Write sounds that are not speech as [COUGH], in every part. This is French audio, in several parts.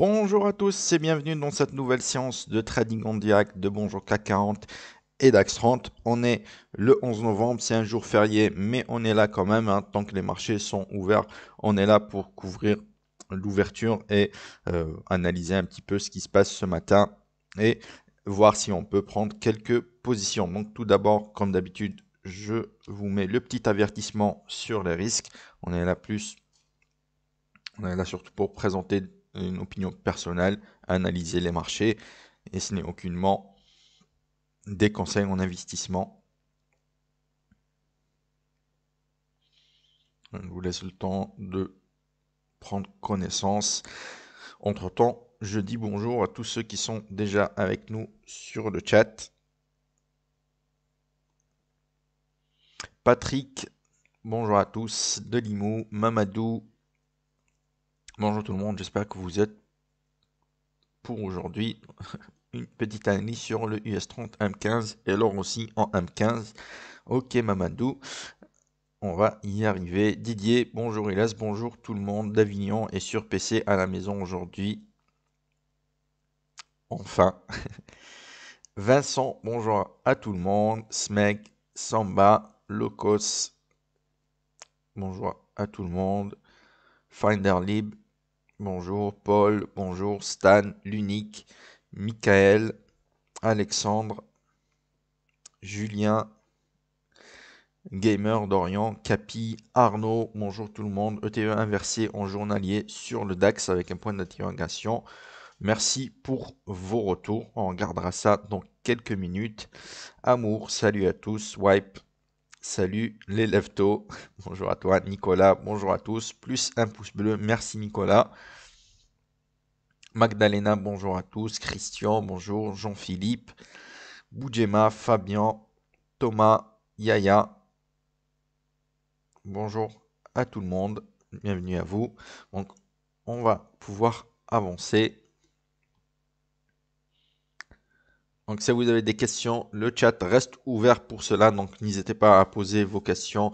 Bonjour à tous et bienvenue dans cette nouvelle séance de trading en direct de Bonjour CAC 40 et DAX 30. On est le 11 novembre, c'est un jour férié, mais on est là quand même. Hein. tant que les marchés sont ouverts, on est là pour couvrir l'ouverture et euh, analyser un petit peu ce qui se passe ce matin et voir si on peut prendre quelques positions. Donc tout d'abord, comme d'habitude, je vous mets le petit avertissement sur les risques. On est là plus, on est là surtout pour présenter une opinion personnelle, analyser les marchés, et ce n'est aucunement des conseils en investissement. Je vous laisse le temps de prendre connaissance. Entre-temps, je dis bonjour à tous ceux qui sont déjà avec nous sur le chat. Patrick, bonjour à tous, de Mamadou, Bonjour tout le monde, j'espère que vous êtes pour aujourd'hui [LAUGHS] une petite année sur le US30 M15 et l'or aussi en M15. Ok Mamadou, on va y arriver. Didier, bonjour Hélas, bonjour tout le monde d'Avignon et sur PC à la maison aujourd'hui. Enfin. [LAUGHS] Vincent, bonjour à tout le monde. Smeg, Samba, Locos, bonjour à tout le monde. Finder Lib, bonjour Paul, bonjour Stan, l'unique, Michael, Alexandre, Julien, Gamer d'Orient, Capi, Arnaud, bonjour tout le monde, ETE inversé e en journalier sur le DAX avec un point d'interrogation. Merci pour vos retours, on regardera ça dans quelques minutes. Amour, salut à tous, wipe. Salut les leftos. Bonjour à toi Nicolas, bonjour à tous. Plus un pouce bleu, merci Nicolas. Magdalena, bonjour à tous. Christian, bonjour. Jean-Philippe, Boudjema, Fabien, Thomas, Yaya. Bonjour à tout le monde. Bienvenue à vous. Donc, on va pouvoir avancer Donc si vous avez des questions, le chat reste ouvert pour cela. Donc n'hésitez pas à poser vos questions,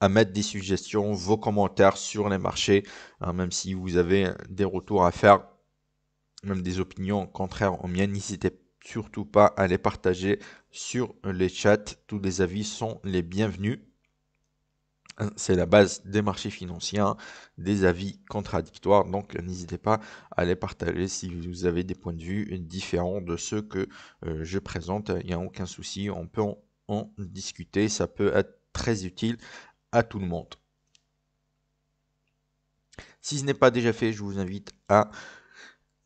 à mettre des suggestions, vos commentaires sur les marchés, hein, même si vous avez des retours à faire, même des opinions contraires aux miennes, n'hésitez surtout pas à les partager sur les chats. Tous les avis sont les bienvenus. Hein, c'est la base des marchés financiers, hein, des avis contradictoires. Donc n'hésitez pas à les partager si vous avez des points de vue différents de ceux que euh, je présente. Il n'y a aucun souci, on peut en, en discuter. Ça peut être très utile à tout le monde. Si ce n'est pas déjà fait, je vous invite à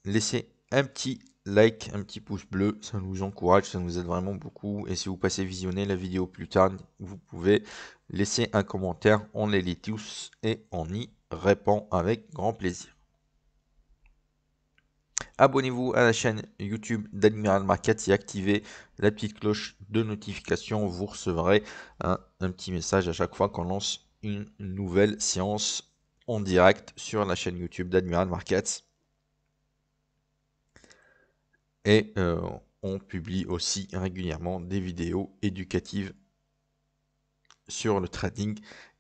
laisser un petit like, un petit pouce bleu, ça nous encourage, ça nous aide vraiment beaucoup. Et si vous passez visionner la vidéo plus tard, vous pouvez laisser un commentaire, on les lit tous et on y répond avec grand plaisir. Abonnez-vous à la chaîne YouTube d'Admiral Markets et activez la petite cloche de notification. Vous recevrez un petit message à chaque fois qu'on lance une nouvelle séance en direct sur la chaîne YouTube d'Admiral Markets. Et euh, on publie aussi régulièrement des vidéos éducatives sur le trading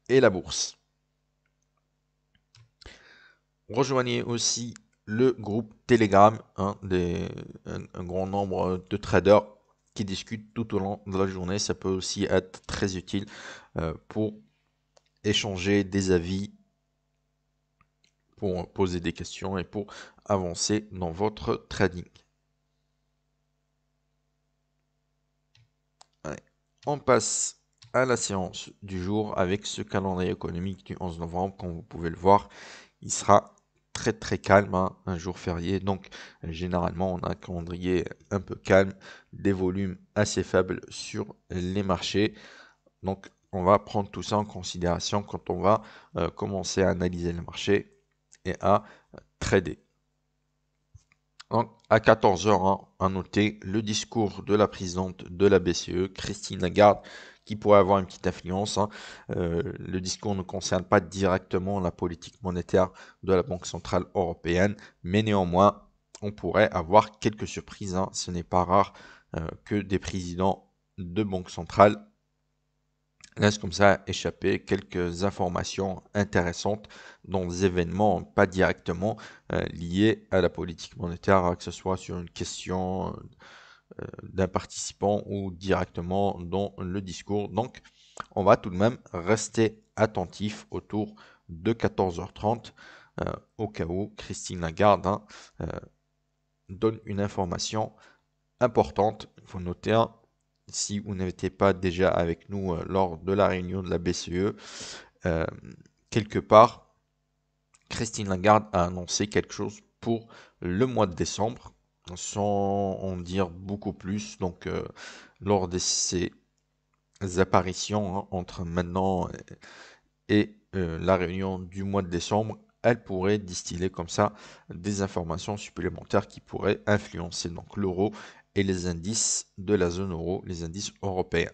et la bourse. Rejoignez aussi le groupe Telegram, hein, des, un, grand nombre de traders qui discutent tout au long de la journée. Ça peut aussi être très utile euh, pour échanger des avis, pour poser des questions et pour avancer dans votre trading. On passe à la séance du jour avec ce calendrier économique du 11 novembre. Comme vous pouvez le voir, il sera très très calme, hein, un jour férié. Donc généralement, on a un calendrier un peu calme, des volumes assez faibles sur les marchés. Donc on va prendre tout ça en considération quand on va euh, commencer à analyser le marché et à trader. Donc, à 14h, hein, à noter le discours de la présidente de la BCE, Christine Lagarde, qui pourrait avoir une petite influence. Hein. Euh, le discours ne concerne pas directement la politique monétaire de la Banque Centrale Européenne, mais néanmoins, on pourrait avoir quelques surprises. Hein. Ce n'est pas rare euh, que des présidents de banques centrales, laisse comme ça échapper quelques informations intéressantes dans des événements pas directement euh, liés à la politique monétaire, que ce soit sur une question euh, d'un participant ou directement dans le discours. Donc, on va tout de même rester attentif autour de 14h30 euh, au cas où Christine Lagarde hein, donne une information importante. Il faut noter hein, si vous n'étiez pas déjà avec nous euh, lors de la réunion de la BCE, euh, quelque part, Christine Lagarde a annoncé quelque chose pour le mois de décembre, sans en dire beaucoup plus. Donc, euh, lors de ces apparitions hein, entre maintenant et la réunion du mois de décembre, elle pourrait distiller comme ça des informations supplémentaires qui pourraient influencer donc l'euro et les indices de la zone euro, les indices européens.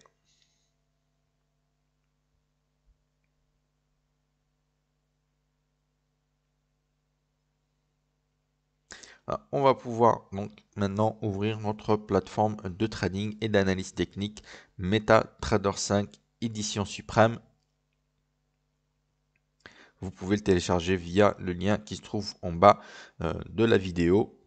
Ah, on va pouvoir donc maintenant ouvrir notre plateforme de trading et d'analyse technique MetaTrader 5 édition suprême. Vous pouvez le télécharger via le lien qui se trouve en bas euh, de la vidéo.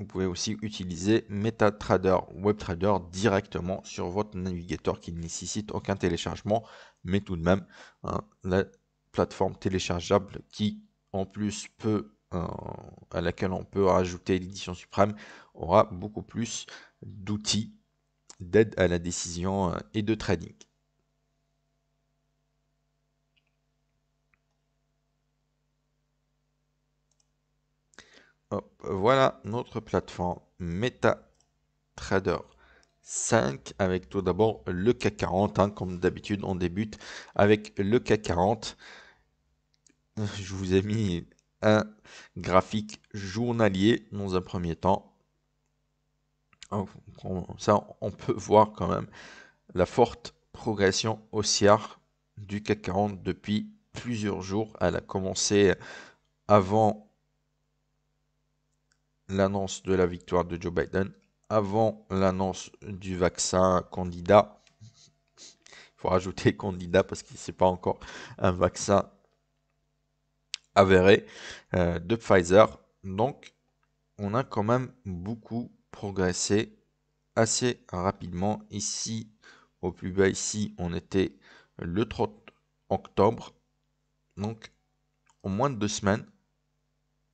Vous pouvez aussi utiliser MetaTrader WebTrader directement sur votre navigateur qui ne nécessite aucun téléchargement, mais tout de même hein, la plateforme téléchargeable qui en plus peut euh, à laquelle on peut rajouter l'édition suprême aura beaucoup plus d'outils d'aide à la décision euh, et de trading. voilà notre plateforme MetaTrader 5 avec tout d'abord le CAC 40. Hein. comme d'habitude, on débute avec le CAC 40. Je vous ai mis un graphique journalier dans un premier temps. Oh, ça, on peut voir quand même la forte progression haussière du CAC 40 depuis plusieurs jours. Elle a commencé avant l'annonce de la victoire de Joe Biden, avant l'annonce du vaccin candidat. Il faut rajouter candidat parce que ce pas encore un vaccin avéré euh, de Pfizer. Donc, on a quand même beaucoup progressé assez rapidement. Ici, au plus bas, ici, on était le 30 octobre. Donc, en moins de deux semaines,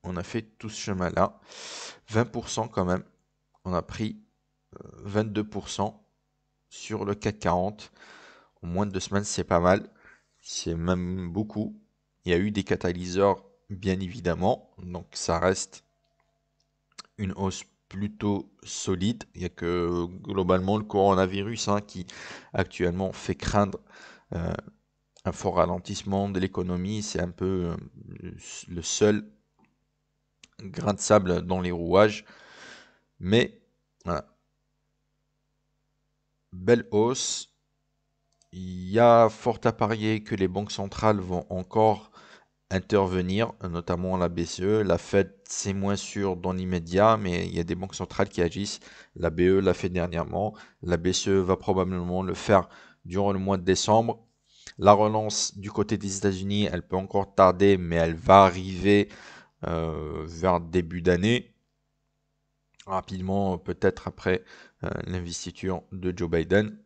on a fait tout ce chemin-là. 20% quand même. On a pris 22% euh, sur le CAC 40. En moins de deux semaines, c'est pas mal. C'est même beaucoup. Il y a eu des catalyseurs, bien évidemment. Donc ça reste une hausse plutôt solide. Il n'y a que globalement le coronavirus hein, qui actuellement fait craindre euh, un fort ralentissement de l'économie. C'est un peu euh, le seul grain de sable dans les rouages. Mais Belle hausse. Il y a fort à parier que les banques centrales vont encore intervenir, notamment la BCE. La Fed, c'est moins sûr dans l'immédiat, mais il y a des banques centrales qui agissent. La BE l'a fait dernièrement. La BCE va probablement le faire durant le mois de décembre. La relance du côté des États-Unis, elle peut encore tarder, mais elle va arriver. Euh, vers début d'année, rapidement peut-être après euh, l'investiture de Joe Biden.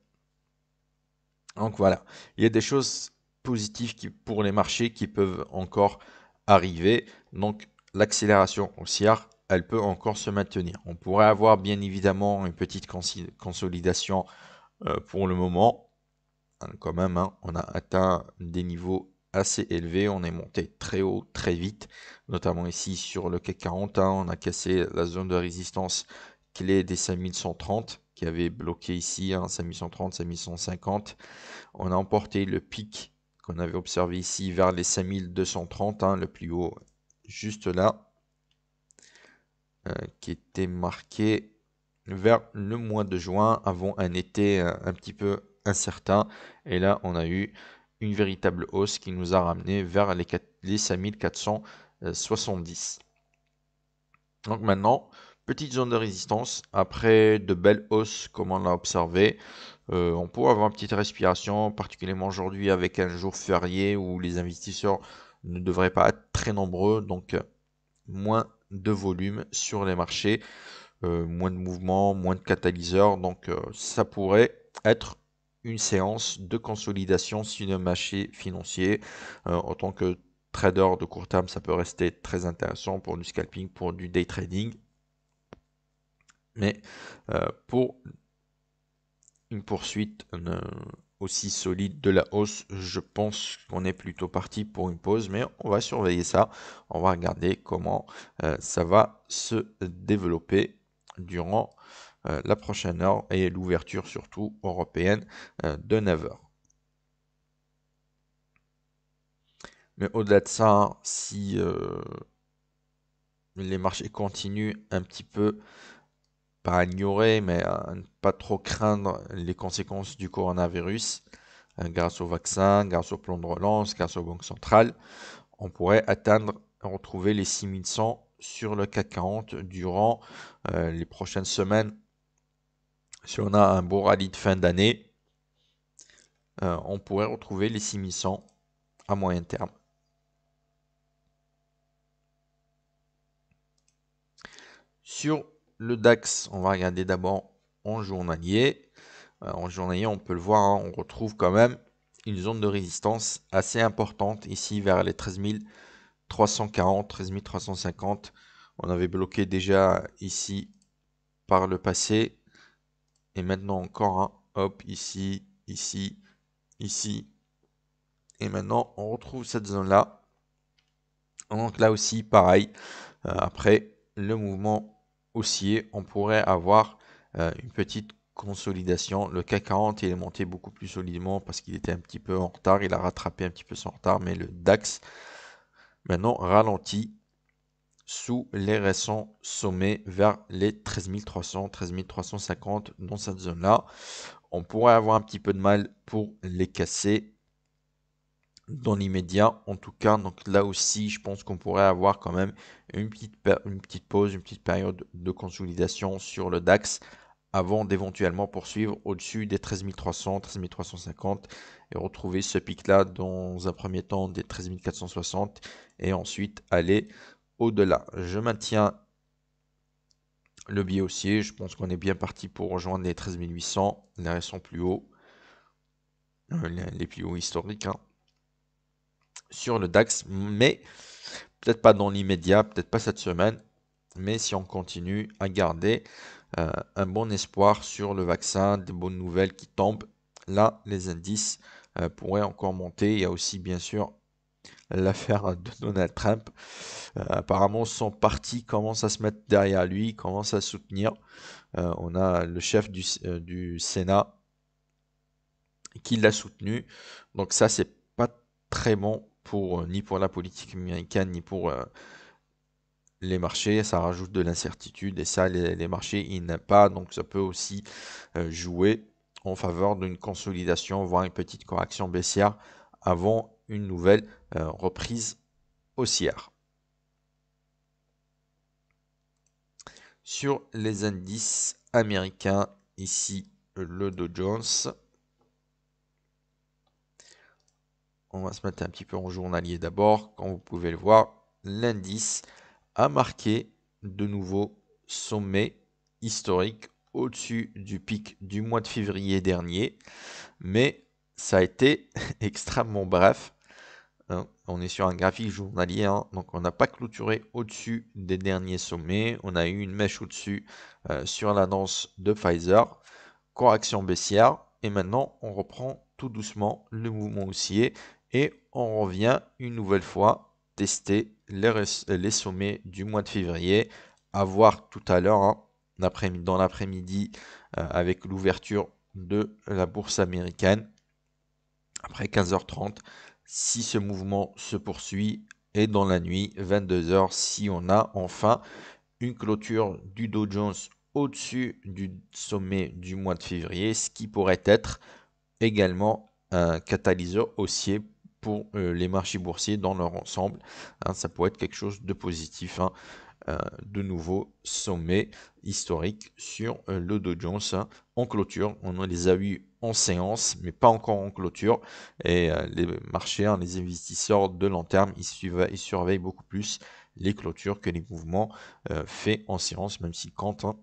Donc voilà, il y a des choses positives qui, pour les marchés qui peuvent encore arriver. Donc l'accélération haussière, elle peut encore se maintenir. On pourrait avoir bien évidemment une petite consolidation euh, pour le moment. Quand même, hein, on a atteint des niveaux assez élevé. On est monté très haut, très vite, notamment ici sur le CAC 40. Hein. on a cassé la zone de résistance clé des 5130 qui avait bloqué ici, hein, 5130, 5150. On a emporté le pic qu'on avait observé ici vers les 5230, hein, le plus haut juste là, euh, qui était marqué vers le mois de juin avant un été euh, un petit peu incertain. Et là, on a eu une véritable hausse qui nous a ramené vers les, 4, 5470. Euh, donc maintenant, petite zone de résistance après de belles hausses comme on l'a observé. Euh, on pourrait avoir une petite respiration, particulièrement aujourd'hui avec un jour férié où les investisseurs ne devraient pas être très nombreux, donc moins de volume sur les marchés, euh, moins de mouvements, moins de catalyseurs, donc ça pourrait être séance de consolidation sur le marché financier euh, en tant que trader de court terme ça peut rester très intéressant pour du scalping pour du day trading mais euh, pour une poursuite euh, aussi solide de la hausse je pense qu'on est plutôt parti pour une pause mais on va surveiller ça on va regarder comment ça va se développer durant euh, la prochaine heure et l'ouverture surtout européenne euh, de 9 h Mais au-delà de ça, si euh, les marchés continuent un petit peu, pas à ignorer, mais pas trop craindre les conséquences du coronavirus, grâce au vaccin, grâce au plan de relance, grâce aux banques centrales, on pourrait atteindre, retrouver les 6100 sur le CAC 40 durant les prochaines semaines si on a un beau rallye de fin d'année, euh, on pourrait retrouver les 6100 à moyen terme. Sur le DAX, on va regarder d'abord en journalier. Euh, en journalier, on peut le voir, hein, on retrouve quand même une zone de résistance assez importante ici vers les 13 340, 350. On avait bloqué déjà ici par le passé maintenant encore un. Hop, ici, ici, ici. Et maintenant, on retrouve cette zone-là. Donc là aussi, pareil. Euh, après, le mouvement haussier, on pourrait avoir euh, une petite consolidation. Le CAC 40, il est monté beaucoup plus solidement parce qu'il était un petit peu en retard. Il a rattrapé un petit peu son retard, mais le DAX, maintenant, ralentit sous les récents sommets vers les 13 300, 13 350 dans cette zone-là. On pourrait avoir un petit peu de mal pour les casser dans l'immédiat en tout cas. Donc là aussi, je pense qu'on pourrait avoir quand même une petite, une petite pause, une petite période de consolidation sur le DAX avant d'éventuellement poursuivre au-dessus des 13 300, 13 350 et retrouver ce pic-là dans un premier temps des 13 460 et ensuite aller au-delà. Je maintiens le biais haussier. Je pense qu'on est bien parti pour rejoindre les 800. Les récents plus hauts. Euh, les plus hauts historiques. Hein. sur le DAX. Mais peut-être pas dans l'immédiat. Peut-être pas cette semaine. Mais si on continue à garder euh, un bon espoir sur le vaccin, des bonnes nouvelles qui tombent, là, les indices euh, pourraient encore monter. Il y a aussi, bien sûr, l'affaire de Donald Trump. Euh, apparemment, son parti commence à se mettre derrière lui, commence à soutenir. Euh, on a le chef euh, du, Sénat qui l'a soutenu. Donc ça, c'est pas très bon pour ni pour la politique américaine ni pour les marchés. Ça rajoute de l'incertitude et ça, les, marchés, ils n'aiment pas. Donc ça peut aussi jouer en faveur d'une consolidation, voire une petite correction baissière avant une nouvelle euh, reprise haussière. Sur les indices américains, ici le Dow Jones. On va se mettre un petit peu en journalier d'abord. Comme vous pouvez le voir, l'indice a marqué de nouveau sommet historique au-dessus du pic du mois de février dernier. Mais ça a été [LAUGHS] extrêmement bref Hein. on est sur un graphique journalier, hein. donc on n'a pas clôturé au-dessus des derniers sommets. On a eu une mèche au-dessus euh, sur sur l'annonce de Pfizer, correction baissière, et maintenant on reprend tout doucement le mouvement haussier et on revient une nouvelle fois tester les, sommets du mois de février, à voir tout à l'heure, hein. dans l'après-midi, euh, avec l'ouverture de la bourse américaine, après 15h30 si ce mouvement se poursuit et dans la nuit 22h si on a enfin une clôture du Dow Jones au-dessus du sommet du mois de février, ce qui pourrait être également un catalyseur haussier pour euh, les marchés boursiers dans leur ensemble. Hein, ça pourrait être quelque chose de positif. Hein. Euh, de nouveau sommet historique sur euh, le Dow Jones hein. en clôture. On les a eu en séance, mais pas encore en clôture. Et euh, les marchés, hein, les investisseurs de long terme, ils, suivent, ils surveillent beaucoup plus les clôtures que les mouvements euh, faits en séance, même si comptent. Hein.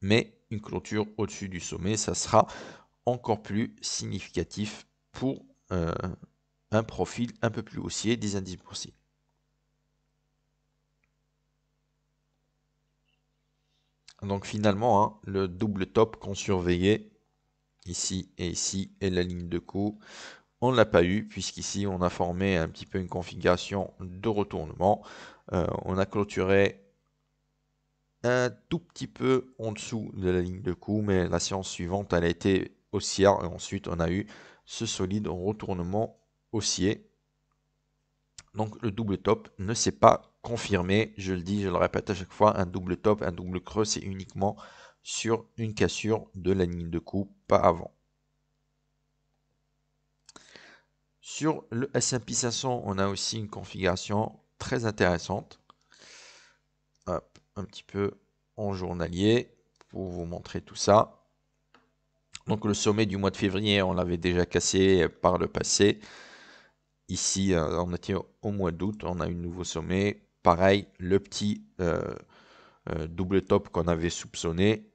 Mais une clôture au-dessus du sommet, ça sera encore plus significatif pour euh, un profil un peu plus haussier des indices boursiers. Donc finalement, hein, le double top qu'on surveillait ici et ici, et la ligne de coup, on ne l'a pas eu, puisqu'ici, on a formé un petit peu une configuration de retournement. Euh, on a clôturé un tout petit peu en dessous de la ligne de coup, mais la séance suivante, elle a été haussière, et ensuite, on a eu ce solide retournement haussier. Donc le double top ne s'est pas confirmé, je le dis, je le répète à chaque fois, un double top, un double creux, c'est uniquement sur une cassure de la ligne de coupe, pas avant. Sur le S&P 500, on a aussi une configuration très intéressante. un petit peu en journalier pour vous montrer tout ça. Donc le sommet du mois de février, on l'avait déjà cassé par le passé. Ici, euh, on était au mois d'août, on a un nouveau sommet. Pareil, le petit euh, euh, double top qu'on avait soupçonné,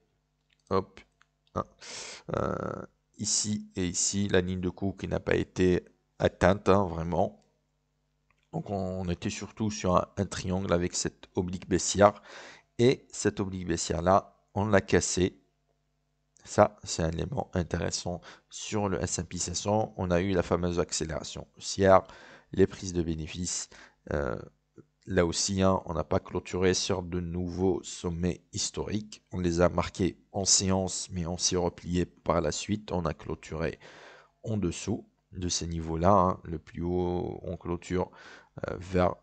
hop, hein. euh, ici et ici, la ligne de coup qui n'a pas été atteinte, hein, vraiment. Donc on était surtout sur un, triangle avec cette oblique baissière. Et cette oblique baissière-là, on l'a cassé Ça, c'est un élément intéressant sur le S&P 500. On a eu la fameuse accélération haussière, les prises de bénéfices, euh, Là aussi, hein, on n'a pas clôturé sur de nouveaux sommets historiques. On les a marqués en séance, mais on s'est replié par la suite. On a clôturé en dessous de ces niveaux-là. Hein. Le plus haut, on clôture euh, vers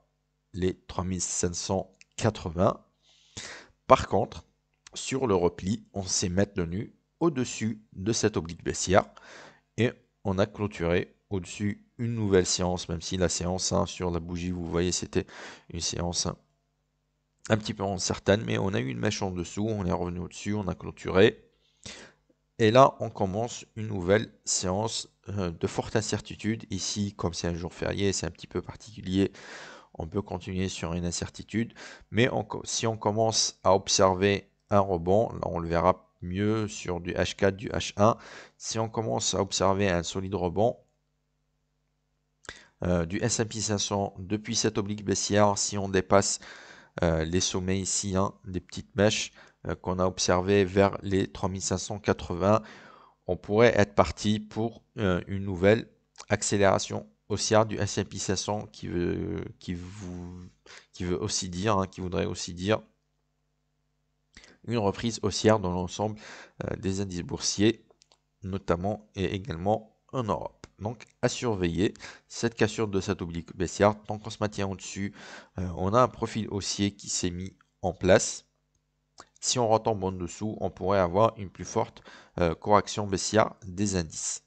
les 3580. Par contre, sur le repli, on s'est maintenu au-dessus de cette oblique baissière et on a clôturé au-dessus une nouvelle séance, même si la séance sur la bougie, vous voyez, c'était une séance un petit peu incertaine, mais on a eu une mèche en dessous, on est revenu au-dessus, on a clôturé. Et là, on commence une nouvelle séance euh, de forte incertitude. Ici, comme c'est un jour férié, c'est un petit peu particulier, on peut continuer sur une incertitude. Mais encore si on commence à observer un rebond, là on le verra mieux sur du H4, du H1. Si on commence à observer un solide rebond, euh, du S&P 500 depuis cette oblique baissière si on dépasse euh, les sommets ici, hein, des petites mèches euh, qu'on a observées vers les 3580, on pourrait être parti pour une nouvelle accélération haussière du S&P 500 qui veut, qui, vous, qui veut aussi dire, hein, qui voudrait aussi dire une reprise haussière dans l'ensemble des indices boursiers, notamment et également en Europe. Donc à surveiller cette cassure de cet oblique baissière. Tant qu'on se maintient au-dessus, euh, on a un profil haussier qui s'est mis en place. Si on retombe en dessous, on pourrait avoir une plus forte euh, correction baissière des indices.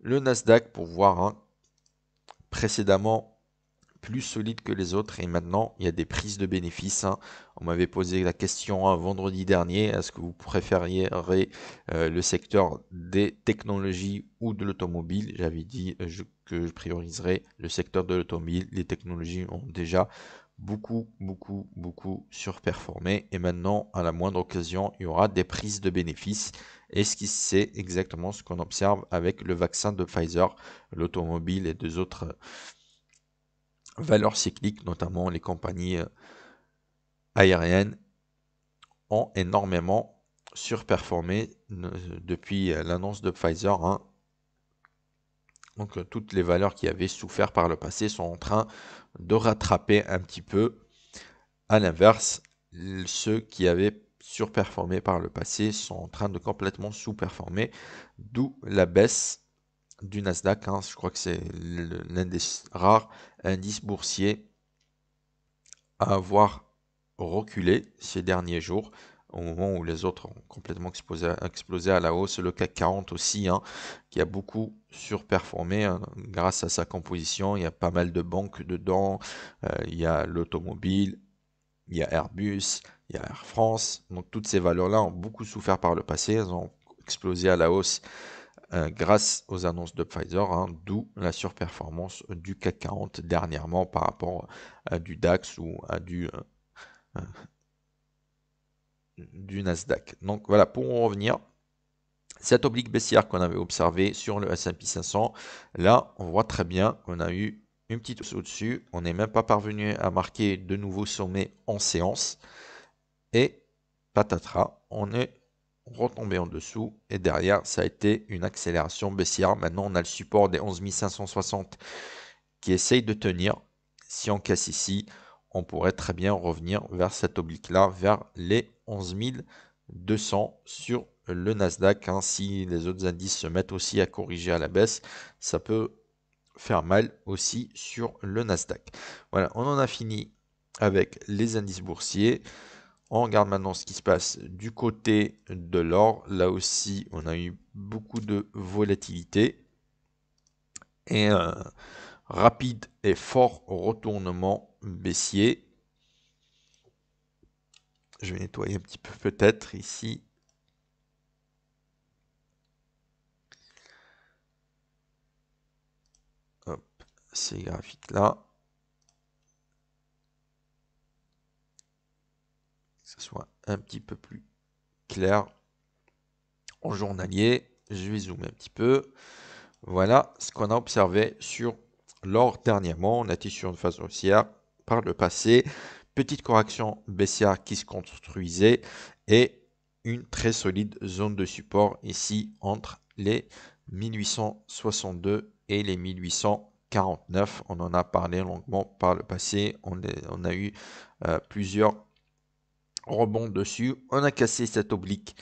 Le Nasdaq, pour voir, hein, précédemment plus solide que les autres et maintenant il y a des prises de bénéfices. Hein, m'avait posé la question hein, vendredi dernier, est-ce que vous préfériez euh, le secteur des technologies ou de l'automobile J'avais dit euh, que je prioriserais le secteur de l'automobile. Les technologies ont déjà beaucoup, beaucoup, beaucoup surperformé. Et maintenant, à la moindre occasion, il y aura des prises de bénéfices. est ce qui c'est exactement ce qu'on observe avec le vaccin de Pfizer, l'automobile et deux autres euh, valeurs cycliques, notamment les compagnies aériennes ont énormément surperformé euh, depuis euh, l'annonce de Pfizer. Hein. Donc euh, toutes les valeurs qui avaient souffert par le passé sont en train de rattraper un petit peu. À l'inverse, ceux qui avaient surperformé par le passé sont en train de complètement sous-performer, d'où la baisse du Nasdaq. Hein. Je crois que c'est l'un des rares indices boursiers à avoir reculé ces derniers jours, au moment où les autres ont complètement explosé, à la hausse. Le CAC 40 aussi, hein, qui a beaucoup surperformé hein, grâce à sa composition. Il y a pas mal de banques dedans. Euh, il y a l'automobile, il y a Airbus, il y a Air France. Donc toutes ces valeurs-là ont beaucoup souffert par le passé. Elles ont explosé à la hausse euh, grâce aux annonces de Pfizer, hein, d'où la surperformance du CAC 40 dernièrement par rapport à du DAX ou à du euh, [LAUGHS] du Nasdaq. Donc voilà, pour en revenir, cette oblique baissière qu'on avait observée sur le S&P 500, là, on voit très bien qu'on a eu une petite hausse au-dessus. On n'est même pas parvenu à marquer de nouveaux sommets en séance. Et patatras, on est retombé en dessous. Et derrière, ça a été une accélération baissière. Maintenant, on a le support des 11 560 qui essaye de tenir. Si on casse ici, on pourrait très bien revenir vers cet oblique-là, vers les 11 200 sur le Nasdaq. Hein. Si les autres indices se mettent aussi à corriger à la baisse, ça peut faire mal aussi sur le Nasdaq. Voilà, on en a fini avec les indices boursiers. On regarde maintenant ce qui se passe du côté de l'or. Là aussi, on a eu beaucoup de volatilité et un rapide et fort retournement baissier. Je vais nettoyer un petit peu peut-être ici. Hop, ces graphiques-là. Que ce soit un petit peu plus clair. En journalier, je vais zoomer un petit peu. Voilà ce qu'on a observé sur l'or dernièrement. On été sur une phase haussière le passé. Petite correction baissière qui se construisait et une très solide zone de support ici entre les 1862 et les 1849. On en a parlé longuement par le passé. On, on a eu euh, plusieurs rebonds dessus. On a cassé cette oblique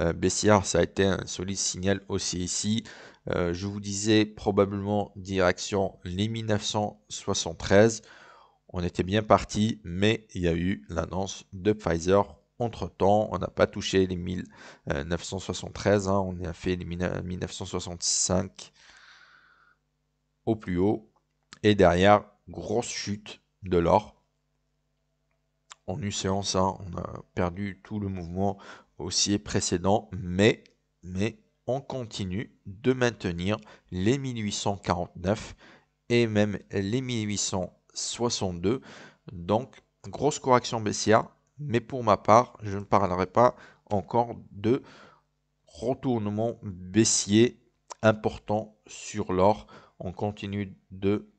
euh, baissière. Ça a été un solide signal aussi ici. Euh, je vous disais probablement direction les 1973 on était bien parti, mais il y a eu l'annonce de Pfizer. Entre-temps, on n'a pas touché les 1973, euh, hein. on a fait les 1965 euh, au plus haut. Et derrière, grosse chute de l'or. On une séance, hein, on a perdu tout le mouvement haussier précédent, mais, mais on continue de maintenir les 1849 et même les 1800. 62. Donc, grosse correction baissière. Mais pour ma part, je ne parlerai pas encore de retournement baissier important sur l'or. On continue de...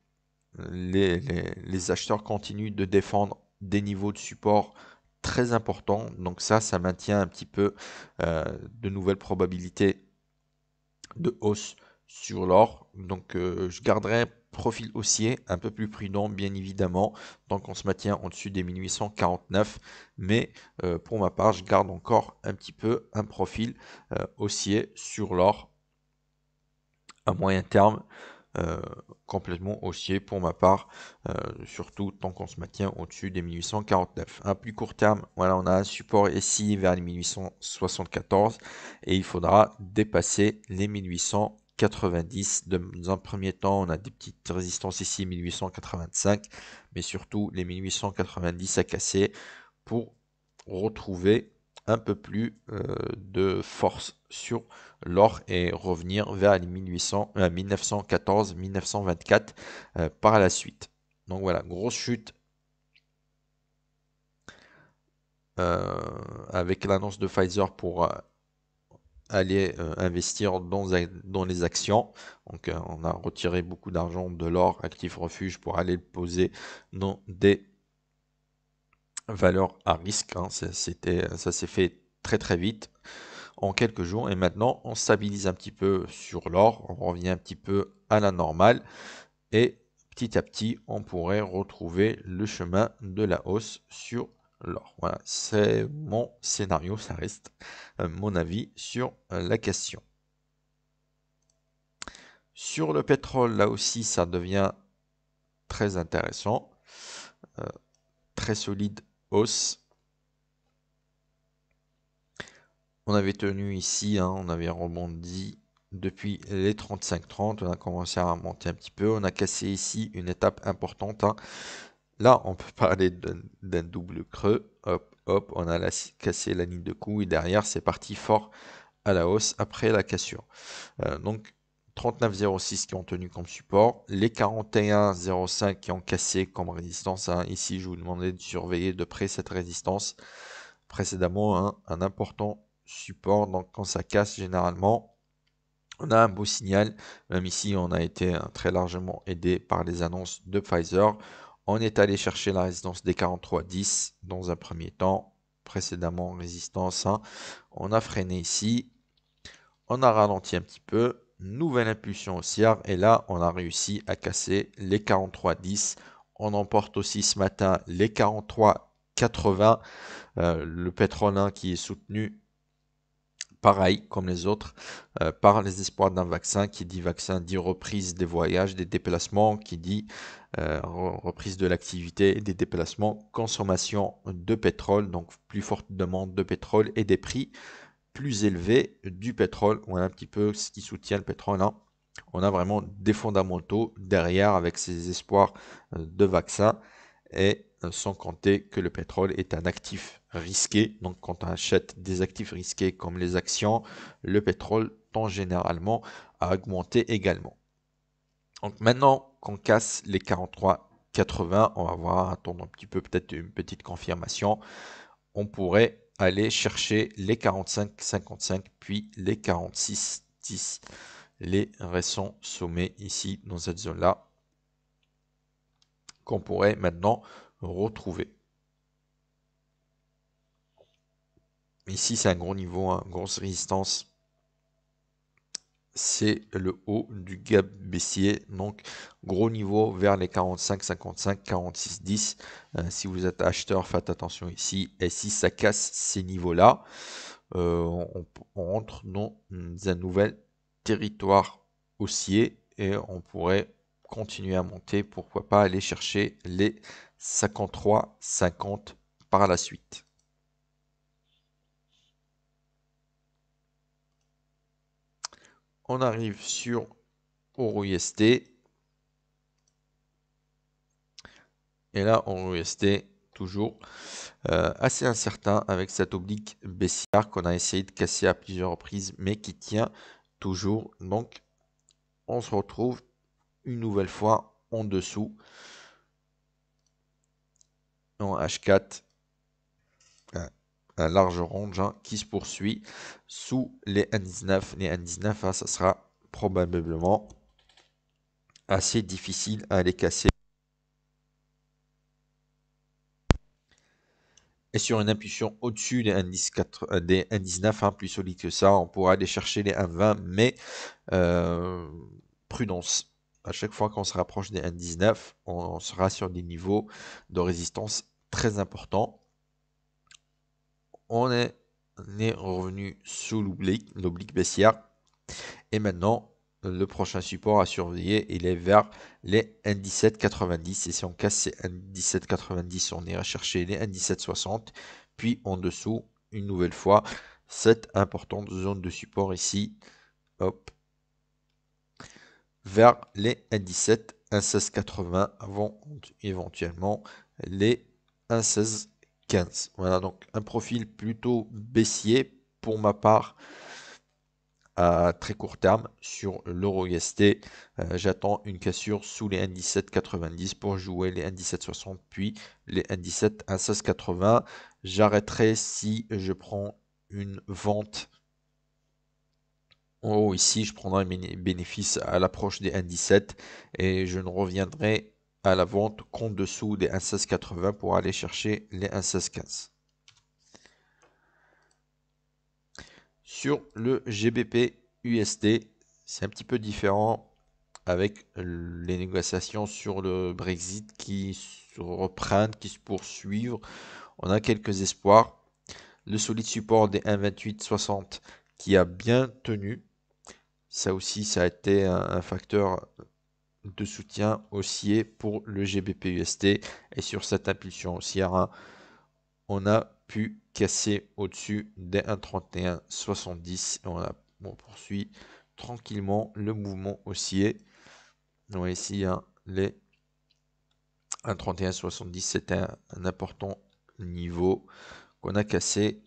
Les, acheteurs continuent de défendre des niveaux de support très importants. Donc ça, ça maintient un petit peu euh, de nouvelles probabilités de hausse sur l'or. Donc euh, je garderai Profil haussier, un peu plus prudent bien évidemment, tant qu'on se maintient au-dessus des 1849. Mais euh, pour ma part, je garde encore un petit peu un profil euh, haussier sur l'or à moyen terme. Euh, complètement haussier pour ma part, surtout tant qu'on se maintient au-dessus des 1849. À plus court terme, voilà, on a un support ici vers les 1874 et il faudra dépasser les 1800 90. Dans un premier temps, on a des petites résistances ici, 1885, mais surtout les 1890 à casser pour retrouver un peu plus euh, de force sur l'or et revenir vers les 1800, 1914, 1924 par la suite. Donc voilà, grosse chute euh, avec l'annonce de Pfizer pour euh, aller euh, investir dans, dans, les actions. Donc, euh, on a retiré beaucoup d'argent de l'or actif refuge pour aller le poser dans des valeurs à risque. Hein. c'était euh, Ça s'est fait très très vite en quelques jours. Et maintenant, on stabilise un petit peu sur l'or. On revient un petit peu à la normale. Et petit à petit, on pourrait retrouver le chemin de la hausse sur alors, Voilà, c'est mon scénario, ça reste euh, mon avis sur euh, la question. Sur le pétrole, là aussi, ça devient très intéressant. Euh, très solide hausse. On avait tenu ici, hein, on avait rebondi depuis les 35-30. On a commencé à monter un petit peu. On a cassé ici une étape importante. Hein, Là, on peut parler d'un double creux. Hop, hop, on a cassé la ligne de coup et derrière, c'est parti fort à la hausse après la cassure. Euh, donc, 39,06 qui ont tenu comme support, les 41,05 qui ont cassé comme résistance. Hein. Ici, je vous demandais de surveiller de près cette résistance. Précédemment, hein, un important support. Donc, quand ça casse, généralement, on a un beau signal. Même ici, on a été hein, très largement aidé par les annonces de Pfizer. On est allé chercher la résistance des 43-10 dans un premier temps. Précédemment, résistance 1. Hein. On a freiné ici. On a ralenti un petit peu. Nouvelle impulsion haussière. Et là, on a réussi à casser les 43-10. On emporte aussi ce matin les 43-80. Euh, le pétrole 1 hein, qui est soutenu pareil comme les autres, euh, par les espoirs d'un vaccin. Qui dit vaccin dit reprise des voyages, des déplacements, qui dit euh, reprise de l'activité des déplacements, consommation de pétrole, donc plus forte demande de pétrole et des prix plus élevés du pétrole. a un petit peu ce qui soutient le pétrole. Hein. On a vraiment des fondamentaux derrière avec ces espoirs euh, de vaccin et sans compter que le pétrole est un actif risqués. Donc quand on achète des actifs risqués comme les actions, le pétrole tend généralement à augmenter également. Donc maintenant qu'on casse les 43,80, on va voir, attendre un petit peu peut-être une petite confirmation. On pourrait aller chercher les 45,55 puis les 46,10. Les récents sommets ici dans cette zone-là qu'on pourrait maintenant retrouver. Ici, c'est un gros niveau, un hein, grosse résistance. C'est le haut du gap baissier. Donc, gros niveau vers les 45, 55, 46, 10. si vous êtes acheteur, faites attention ici. Et si ça casse ces niveaux-là, euh, on, on, rentre dans un nouvel territoire haussier et on pourrait continuer à monter. Pourquoi pas aller chercher les 53, 50 par la suite. on arrive sur OruST. Et là, on OruST, toujours euh, assez incertain avec cette oblique baissière qu'on a essayé de casser à plusieurs reprises, mais qui tient toujours. Donc, on se retrouve une nouvelle fois en dessous en H4 large range qui se poursuit sous les N19. Les N19, hein, ça sera probablement assez difficile à les casser. Et sur une impulsion au-dessus des N19, euh, hein, plus solide que ça, on pourra aller chercher les N20, mais euh, prudence. À chaque fois qu'on se rapproche des N19, on sera sur des niveaux de résistance très importants on est, revenu sous l'oblique, l'oblique baissière. Et maintenant, le prochain support à surveiller, il est vers les 1790 Et si on casse ces 1790 on ira chercher les 1760 Puis en dessous, une nouvelle fois, cette importante zone de support ici. Hop. Vers les 17 avant éventuellement les 16 15. Voilà, donc un profil plutôt baissier pour ma part à très court terme sur l'euro Euh, J'attends une cassure sous les 1,1790 pour jouer les 1,1760 puis les 16,80. J'arrêterai si je prends une vente. Oh, ici, je prendrai mes bénéfices à l'approche des 1,17 et je ne reviendrai la vente compte dessous des 16,80 pour aller chercher les 1,1615. Sur le GBP USD, c'est un petit peu différent avec les négociations sur le Brexit qui se reprennent, qui se poursuivent. On a quelques espoirs. Le solide support des 1,2860 qui a bien tenu. Ça aussi, ça a été un, facteur de soutien haussier pour le gbp et sur cette impulsion haussière, hein, on a pu casser au-dessus des 1,3170 on, a, poursuit tranquillement le mouvement haussier. On voit hein, ici les 1,3170, c'était un, un, important niveau qu'on a cassé.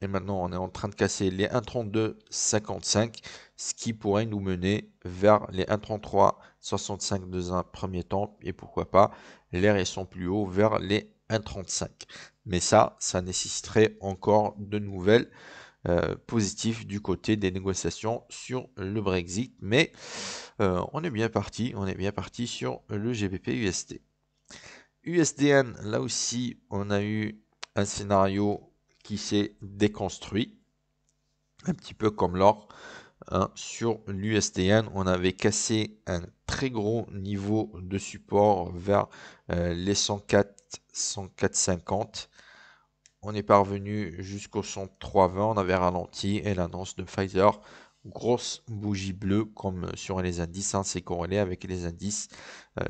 Et maintenant, on est en train de casser les 1,3255, ce qui pourrait nous mener vers les 1,33 65 dans un premier temps et pourquoi pas les récents plus haut vers les 1,35. Mais ça, ça nécessiterait encore de nouvelles euh, positives du côté des négociations sur le Brexit. Mais euh, on est bien parti, on est bien parti sur le GBP USD. USDN, là aussi, on a eu un scénario qui s'est déconstruit, un petit peu comme l'or. Hein, sur l'USDN, on avait cassé un très gros niveau de support vers euh, les 104, 104, 50. On est parvenu jusqu'au 103, 20. On avait ralenti et l'annonce de Pfizer, grosse bougie bleue comme sur les indices. Hein, c'est corrélé avec les indices.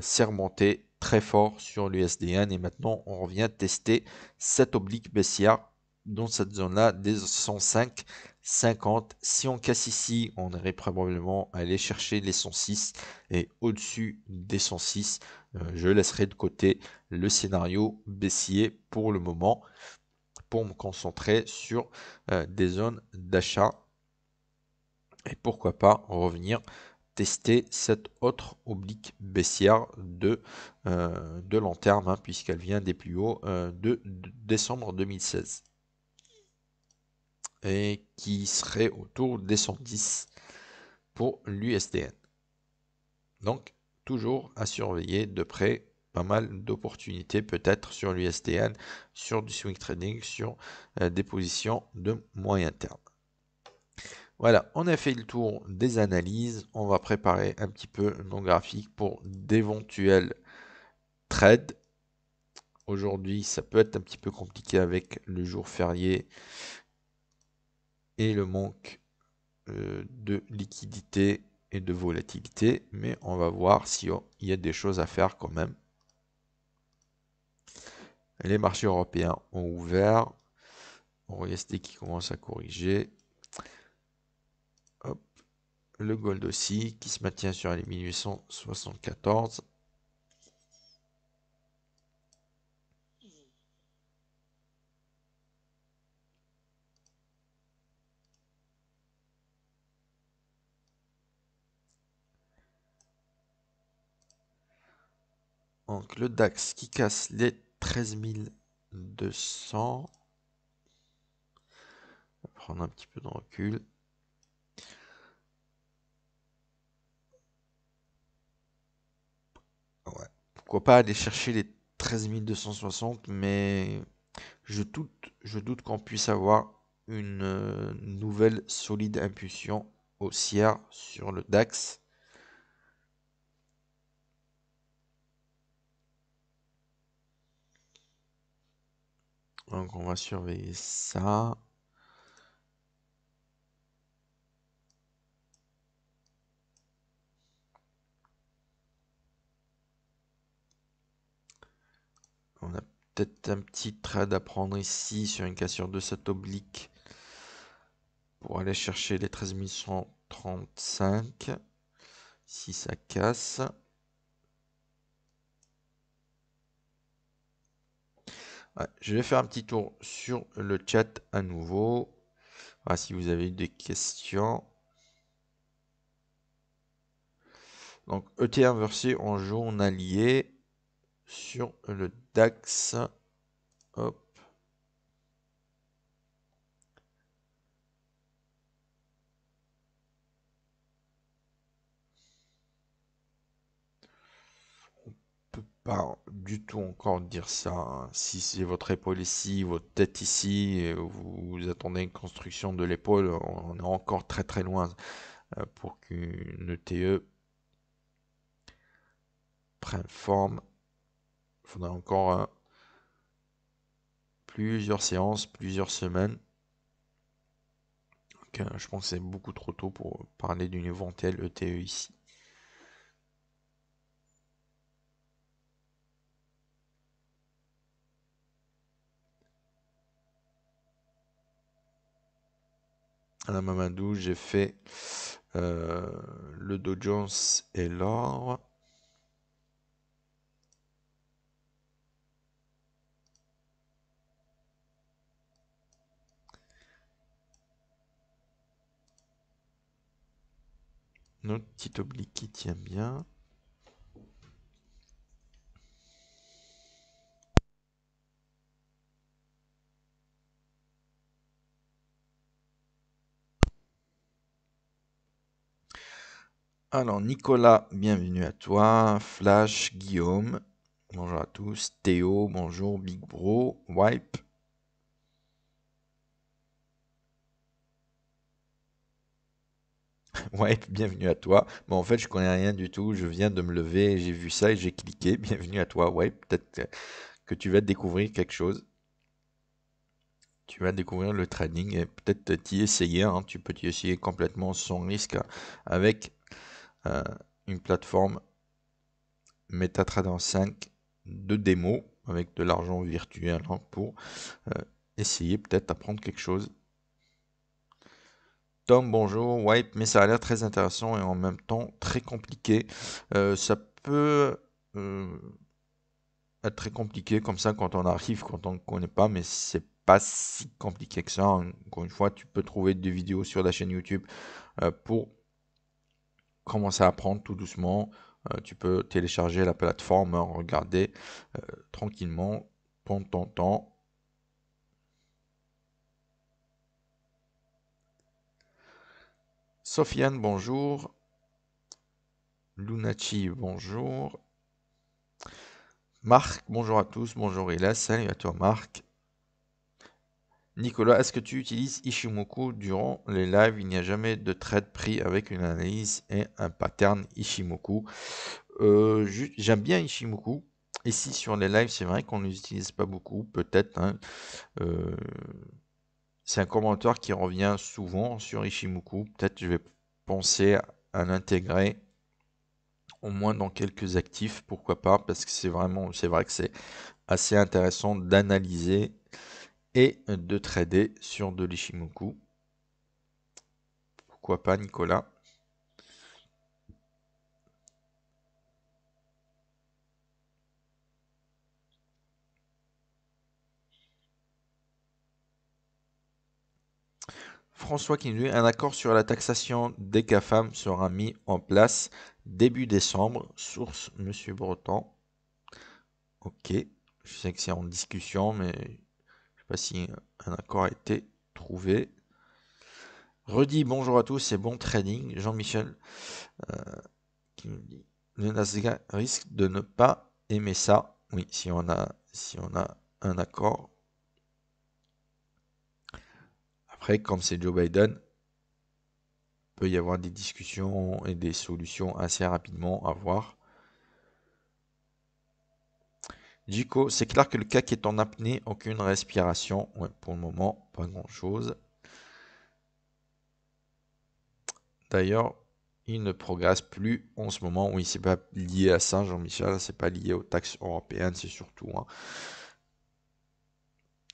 C'est euh, remonté très fort sur l'USD1 et maintenant on revient tester cette oblique baissière dans cette zone-là des 105 50. Si on casse ici, on irait probablement aller chercher les 106 et au-dessus des 106, euh, je laisserai de côté le scénario baissier pour le moment pour me concentrer sur euh, des zones d'achat et pourquoi pas revenir tester cette autre oblique baissière de, euh, de long terme hein, puisqu'elle vient des plus hauts de, décembre 2016 et qui serait autour des 110 pour l'USDN. Donc, toujours à surveiller de près pas mal d'opportunités peut-être sur l'USDN, sur du swing trading, sur euh, des positions de moyen terme. Voilà, on a fait le tour des analyses. On va préparer un petit peu nos graphiques pour d'éventuels trades. Aujourd'hui, ça peut être un petit peu compliqué avec le jour férié le manque euh, de liquidité et de volatilité. Mais on va voir s'il il y a des choses à faire quand même. Les marchés européens ont ouvert. OST qui commence à corriger. Le gold aussi qui se maintient sur les 1874. Donc le DAX qui casse les 13200. prendre un petit peu de recul. Ouais. Pourquoi pas aller chercher les 13260, mais je doute, je doute qu'on puisse avoir une euh, nouvelle solide impulsion haussière sur le DAX. Donc on va surveiller ça. On a peut-être un petit trade à prendre ici sur une cassure de cette oblique pour aller chercher les 13135. Si ça casse. Je vais faire un petit tour sur le chat à nouveau. si vous avez des questions. Donc ET versé en journalier sur le DAX. Hop. du tout encore dire ça. Hein. Si c'est votre épaule ici, votre tête ici, euh, vous attendez une construction de l'épaule, on est encore très très loin euh, pour qu'une ETE prenne forme. Il faudra encore hein, plusieurs séances, plusieurs semaines. Euh, je pense que c'est beaucoup trop tôt pour parler d'une éventuelle ETE ici. à la Mamadou, j'ai fait euh, le Dow et l'or. Notre petit oblique qui tient bien. Alors, Nicolas, bienvenue à toi. Flash, Guillaume, bonjour à tous. Théo, bonjour. Big Bro, Wipe. [LAUGHS] Wipe, bienvenue à toi. Bon, en fait, je connais rien du tout. Je viens de me lever, j'ai vu ça et j'ai cliqué. [LAUGHS] Bienvenue à toi, Wipe. Peut-être que tu vas découvrir quelque chose. Tu vas découvrir le trading et peut-être t'y essayer. Hein. Tu peux t'y essayer complètement sans risque avec euh, une plateforme MetaTrader 5 de démo avec de l'argent virtuel hein, pour euh, essayer peut-être d'apprendre quelque chose. Tom, bonjour, White, mais ça a l'air très intéressant et en même temps très compliqué. Euh, ça peut être très compliqué comme ça quand on arrive, quand on ne connaît pas, mais c'est pas si compliqué que ça. Encore une fois, tu peux trouver des vidéos sur la chaîne YouTube pour commencer à apprendre tout doucement. Euh, tu peux télécharger la plateforme, hein, regarder euh, tranquillement, pendant ton temps. Sofiane, bonjour. Lunachi, bonjour. Marc, bonjour à tous. Bonjour Ilas. Salut à toi, Marc. Nicolas, est-ce que tu utilises Ishimoku durant les lives Il n'y a jamais de trade prix avec une analyse et un pattern Ishimoku. Euh, j'aime bien Ishimoku. Ici sur les lives, c'est vrai qu'on ne les utilise pas beaucoup, peut-être. Hein. Euh, c'est un commentaire qui revient souvent sur Ishimoku. Peut-être je vais penser à l'intégrer au moins dans quelques actifs, pourquoi pas, parce que c'est vraiment, c'est vrai que c'est assez intéressant d'analyser et de trader sur de l'Ishimoku. Pourquoi pas Nicolas François qui un accord sur la taxation des CAFAM sera mis en place début décembre. Source Monsieur Breton. Ok, je sais que c'est en discussion, mais si un accord a été trouvé. Redis bonjour à tous et bon trading. Jean-Michel euh, qui nous dit le Nasdaq risque de ne pas aimer ça. Oui, si on a, si on a un accord. Après, comme c'est Joe Biden, peut y avoir des discussions et des solutions assez rapidement à voir. Du c'est clair que le CAC est en apnée, aucune respiration. pour le moment, pas grand-chose. D'ailleurs, il ne progresse plus en ce moment. Oui, c'est pas lié à ça, Jean-Michel. C'est pas lié aux taxes européennes, c'est surtout hein,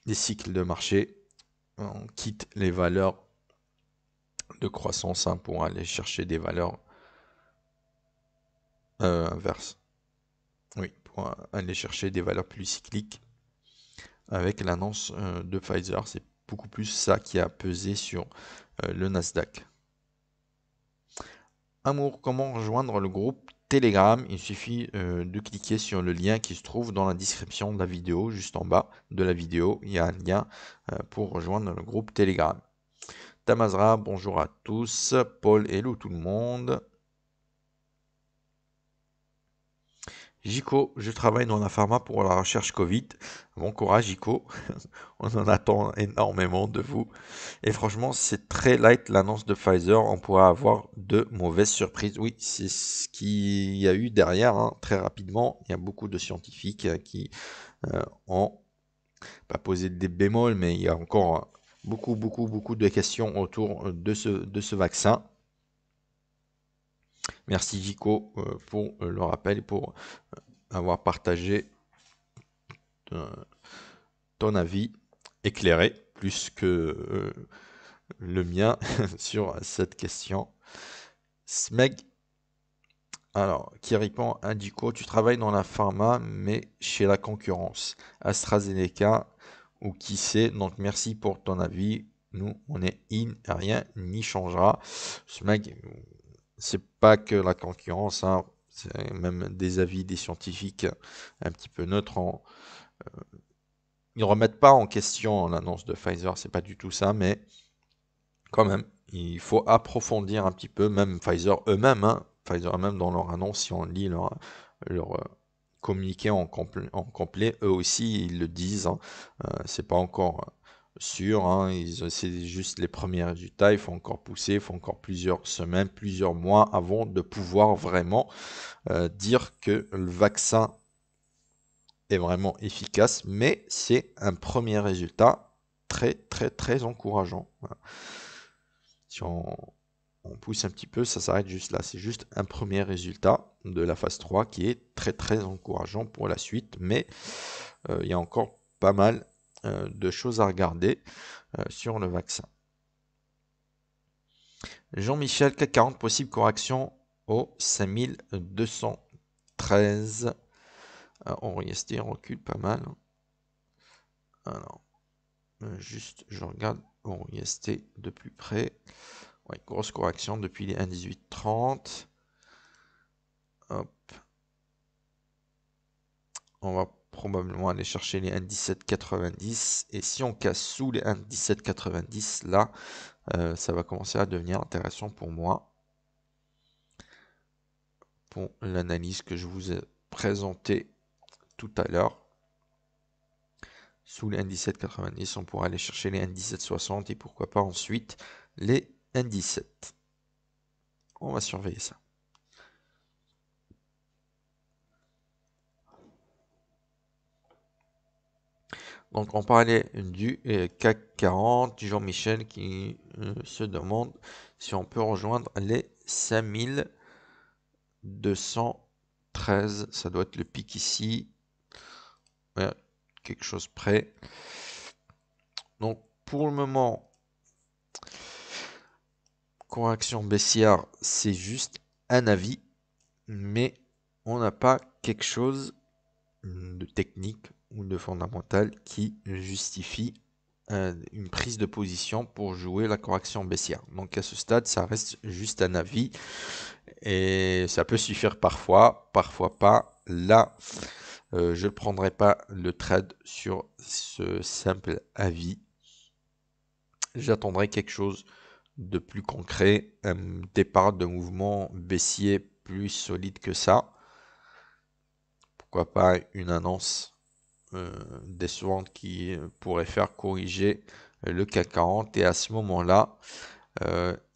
les cycles de marché. On quitte les valeurs de croissance hein, pour aller chercher des valeurs euh, inverses. Oui aller chercher des valeurs plus cycliques. Avec l'annonce euh, de Pfizer, c'est beaucoup plus ça qui a pesé sur euh, le Nasdaq. Amour, comment rejoindre le groupe Telegram Il suffit euh, de cliquer sur le lien qui se trouve dans la description de la vidéo, juste en bas de la vidéo. Il y a un lien pour rejoindre le groupe Telegram. Tamazra, bonjour à tous, Paul, hello tout le monde. Jico, je travaille dans la pharma pour la recherche Covid. Bon courage, Jico. [LAUGHS] on en attend énormément de vous. Et franchement, c'est très light l'annonce de Pfizer. On pourrait avoir de mauvaises surprises. Oui, c'est ce qu'il y a eu derrière. Hein, très rapidement, il y a beaucoup de scientifiques hein, qui euh, ont pas posé des bémols, mais il y a encore beaucoup, beaucoup, beaucoup de questions autour de ce, de ce vaccin. Merci Vico euh, pour euh, le rappel pour euh, avoir partagé ton avis éclairé plus que le mien [LAUGHS] sur cette question. SMEG, alors, qui répond à tu travailles dans la pharma, mais chez la concurrence, AstraZeneca ou qui sait. Donc, merci pour ton avis. Nous, on est in, rien n'y changera. SMEG, c'est pas que la concurrence, hein. c'est même des avis des scientifiques un petit peu neutres. Euh, ils ne remettent pas en question l'annonce de Pfizer, c'est pas du tout ça, mais quand même, il faut approfondir un petit peu, même Pfizer eux-mêmes, hein. Pfizer eux-mêmes dans leur annonce, si on lit leur, euh, communiqué en, complet, eux aussi ils le disent, hein. euh, c'est pas encore sûr, c'est hein, juste les premiers résultats, il faut encore pousser, il faut encore plusieurs semaines, plusieurs mois avant de pouvoir vraiment euh, dire que le vaccin est vraiment efficace, mais c'est un premier résultat très très très encourageant. Si on, pousse un petit peu, ça s'arrête juste là. C'est juste un premier résultat de la phase 3 qui est très très encourageant pour la suite, mais euh, il y a encore pas mal euh, de choses à regarder euh, sur le vaccin. Jean-Michel, CAC 40, possible correction au 5213. Ah, on est, on recule pas mal. Ah euh, juste, je regarde on est de plus près. une grosse correction depuis les 1,1830. Hop. On va probablement aller chercher les N1790 Et si on casse sous les N1790, là, euh, ça va commencer à devenir intéressant pour moi. Pour l'analyse que je vous ai présentée tout à l'heure. Sous les N1790, on pourra aller chercher les N1760 et pourquoi pas ensuite les N17. On va surveiller ça. Donc on parlait du euh, CAC 40, Jean-Michel qui euh, se demande si on peut rejoindre les 5213. Ça doit être le pic ici. quelque chose près. Donc pour le moment, correction baissière, c'est juste un avis, mais on n'a pas quelque chose de technique de fondamentale qui justifie euh, une prise de position pour jouer la correction baissière. Donc à ce stade, ça reste juste un avis et ça peut suffire parfois, parfois pas. Là, euh, je ne prendrai pas le trade sur ce simple avis. J'attendrai quelque chose de plus concret, un départ de mouvement baissier plus solide que ça. Pourquoi pas une annonce euh, décevante qui euh, pourrait faire corriger euh, le CAC 40 et à ce moment-là,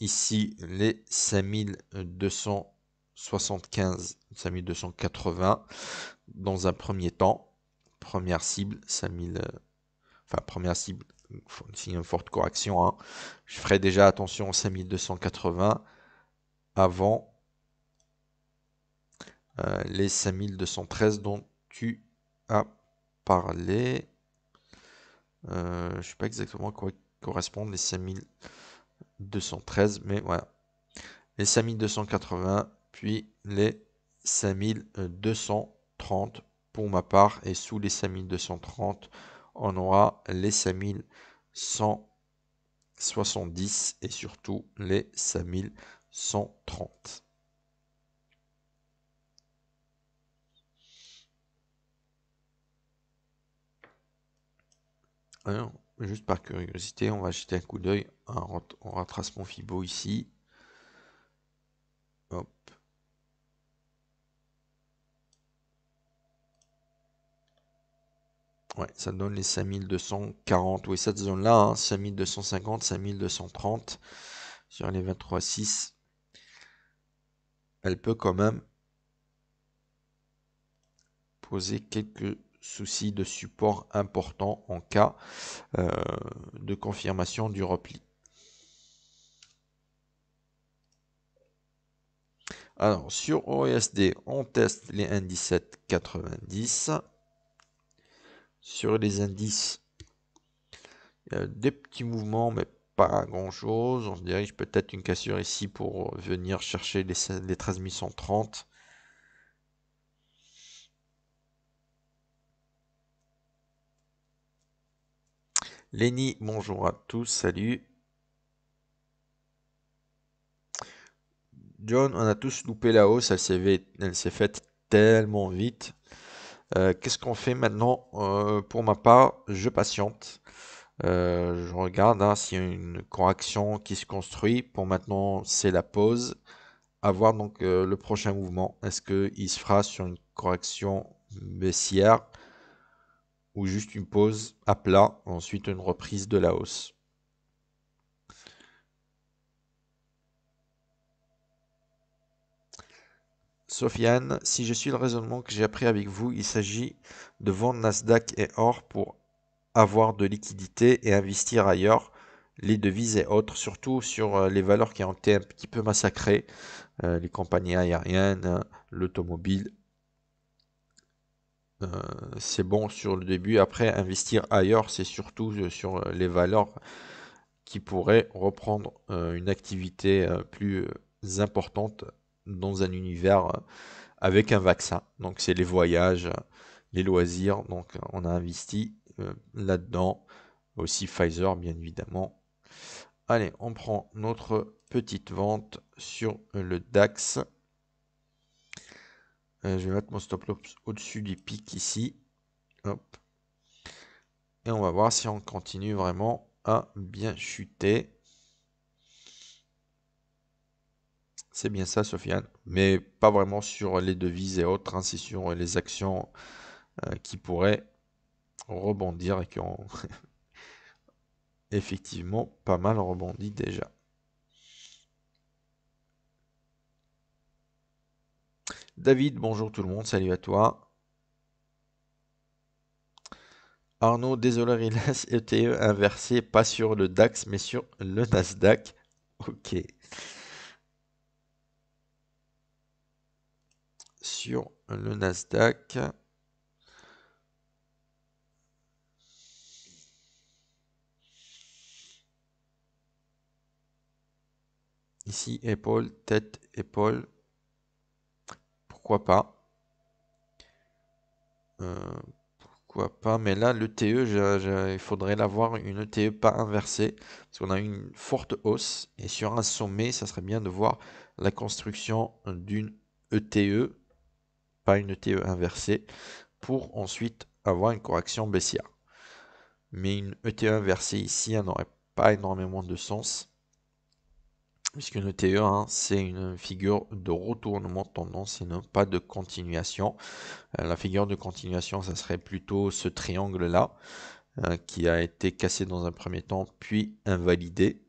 ici les 5275, 5280 dans un premier temps, première cible, 5000, enfin première cible, signe une forte correction, hein, je ferai déjà attention aux 5280 avant les 5213 dont tu as parler. Euh, je sais pas exactement quoi correspondent les 5213, mais voilà. Les 5280, puis les 5230 pour ma part. Et sous les 5230, on aura les 5170 et surtout les 5130. Hein, juste par curiosité, on va jeter un coup d'œil. On retrace mon Fibo ici. Hop. Ouais, ça donne les 5240. Oui, cette zone-là, 5250, hein, 5230 sur les 23,6. Elle peut quand même poser quelques souci de support important en cas euh, de confirmation du repli. Alors, sur OSD, on teste les indices 790. Sur les indices, il y a des petits mouvements, mais pas grand chose. On se dirige peut-être une cassure ici pour venir chercher les, 13 130 Lenny, bonjour à tous, salut. John, on a tous loupé la hausse, elle s'est, elle s'est faite tellement vite. Euh, qu'est-ce qu'on fait maintenant euh, Pour ma part, je patiente. Euh, je regarde hein, s'il y a une correction qui se construit. Pour maintenant, c'est la pause. A voir donc le prochain mouvement. Est-ce qu'il se fera sur une correction baissière juste une pause à plat, ensuite une reprise de la hausse. Sofiane, si je suis le raisonnement que j'ai appris avec vous, il s'agit de vendre Nasdaq et or pour avoir de liquidité et investir ailleurs les devises et autres, surtout sur euh, les valeurs qui ont été un petit peu massacrées, euh, les compagnies aériennes, l'automobile, euh, c'est bon sur le début. Après, investir ailleurs, c'est surtout euh, sur euh, les valeurs qui pourraient reprendre une activité plus importante dans un univers avec un vaccin. Donc, c'est les voyages, les loisirs. Donc, on a investi là-dedans. Aussi Pfizer, bien évidemment. Allez, on prend notre petite vente sur le DAX. Euh, je vais mettre mon stop loss au-dessus du pic ici. Et on va voir si on continue vraiment à bien chuter. C'est bien ça, Sofiane. Mais pas vraiment sur les devises et autres, hein, c'est sur les actions euh, qui pourraient rebondir et qui ont [LAUGHS] effectivement pas mal rebondi déjà. David, bonjour tout le monde, salut à toi. Arnaud, désolé, il Rilas, [LAUGHS] ETE inversé, pas sur le DAX, mais sur le Nasdaq. Ok. Sur le Nasdaq. Ici, épaule, tête, épaule pas. Euh, pourquoi pas, mais là, le l'ETE, il faudrait l'avoir une ETE pas inversée, parce qu'on a une forte hausse, et sur un sommet, ça serait bien de voir la construction d'une ETE, e, pas une ETE inversée, pour ensuite avoir une correction baissière. Mais une ETE e inversée ici, elle n'aurait pas énormément de sens puisque le te hein, c'est une figure de retournement de tendance et non pas de continuation. Euh, la figure de continuation, ça serait plutôt ce triangle là euh, qui a été cassé dans un premier temps puis invalidé.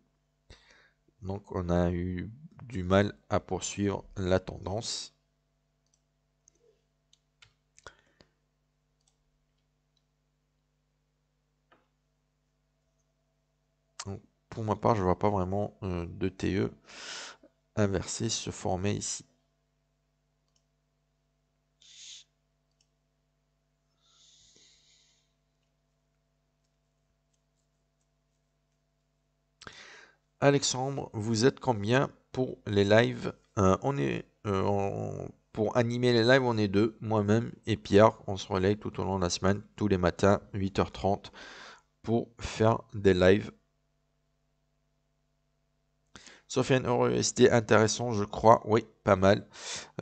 Donc on a eu du mal à poursuivre la tendance. pour ma part, je ne vois pas vraiment euh, de TE inversé se former ici. Alexandre, vous êtes combien pour les lives euh, On est euh, pour animer les lives, on est deux, moi-même et Pierre. On se relaye tout au long de la semaine, tous les matins, 8h30, pour faire des lives Sofiane EURUSD, intéressant, je crois. Oui, pas mal.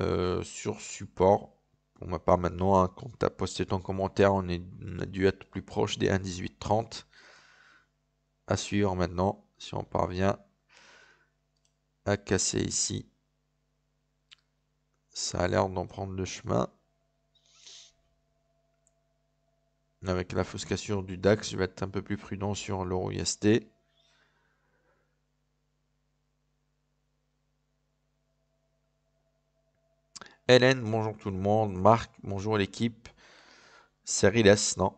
Euh, sur support. Pour ma part, maintenant, hein, quand tu as posté ton commentaire, on, est, a dû être plus proche des 1,1830. À suivre maintenant, si on parvient à casser ici. Ça a l'air d'en prendre le chemin. Avec la cassure du DAX, je vais être un peu plus prudent sur l'euro Hélène, bonjour tout le monde. Marc, bonjour l'équipe. C'est S, non.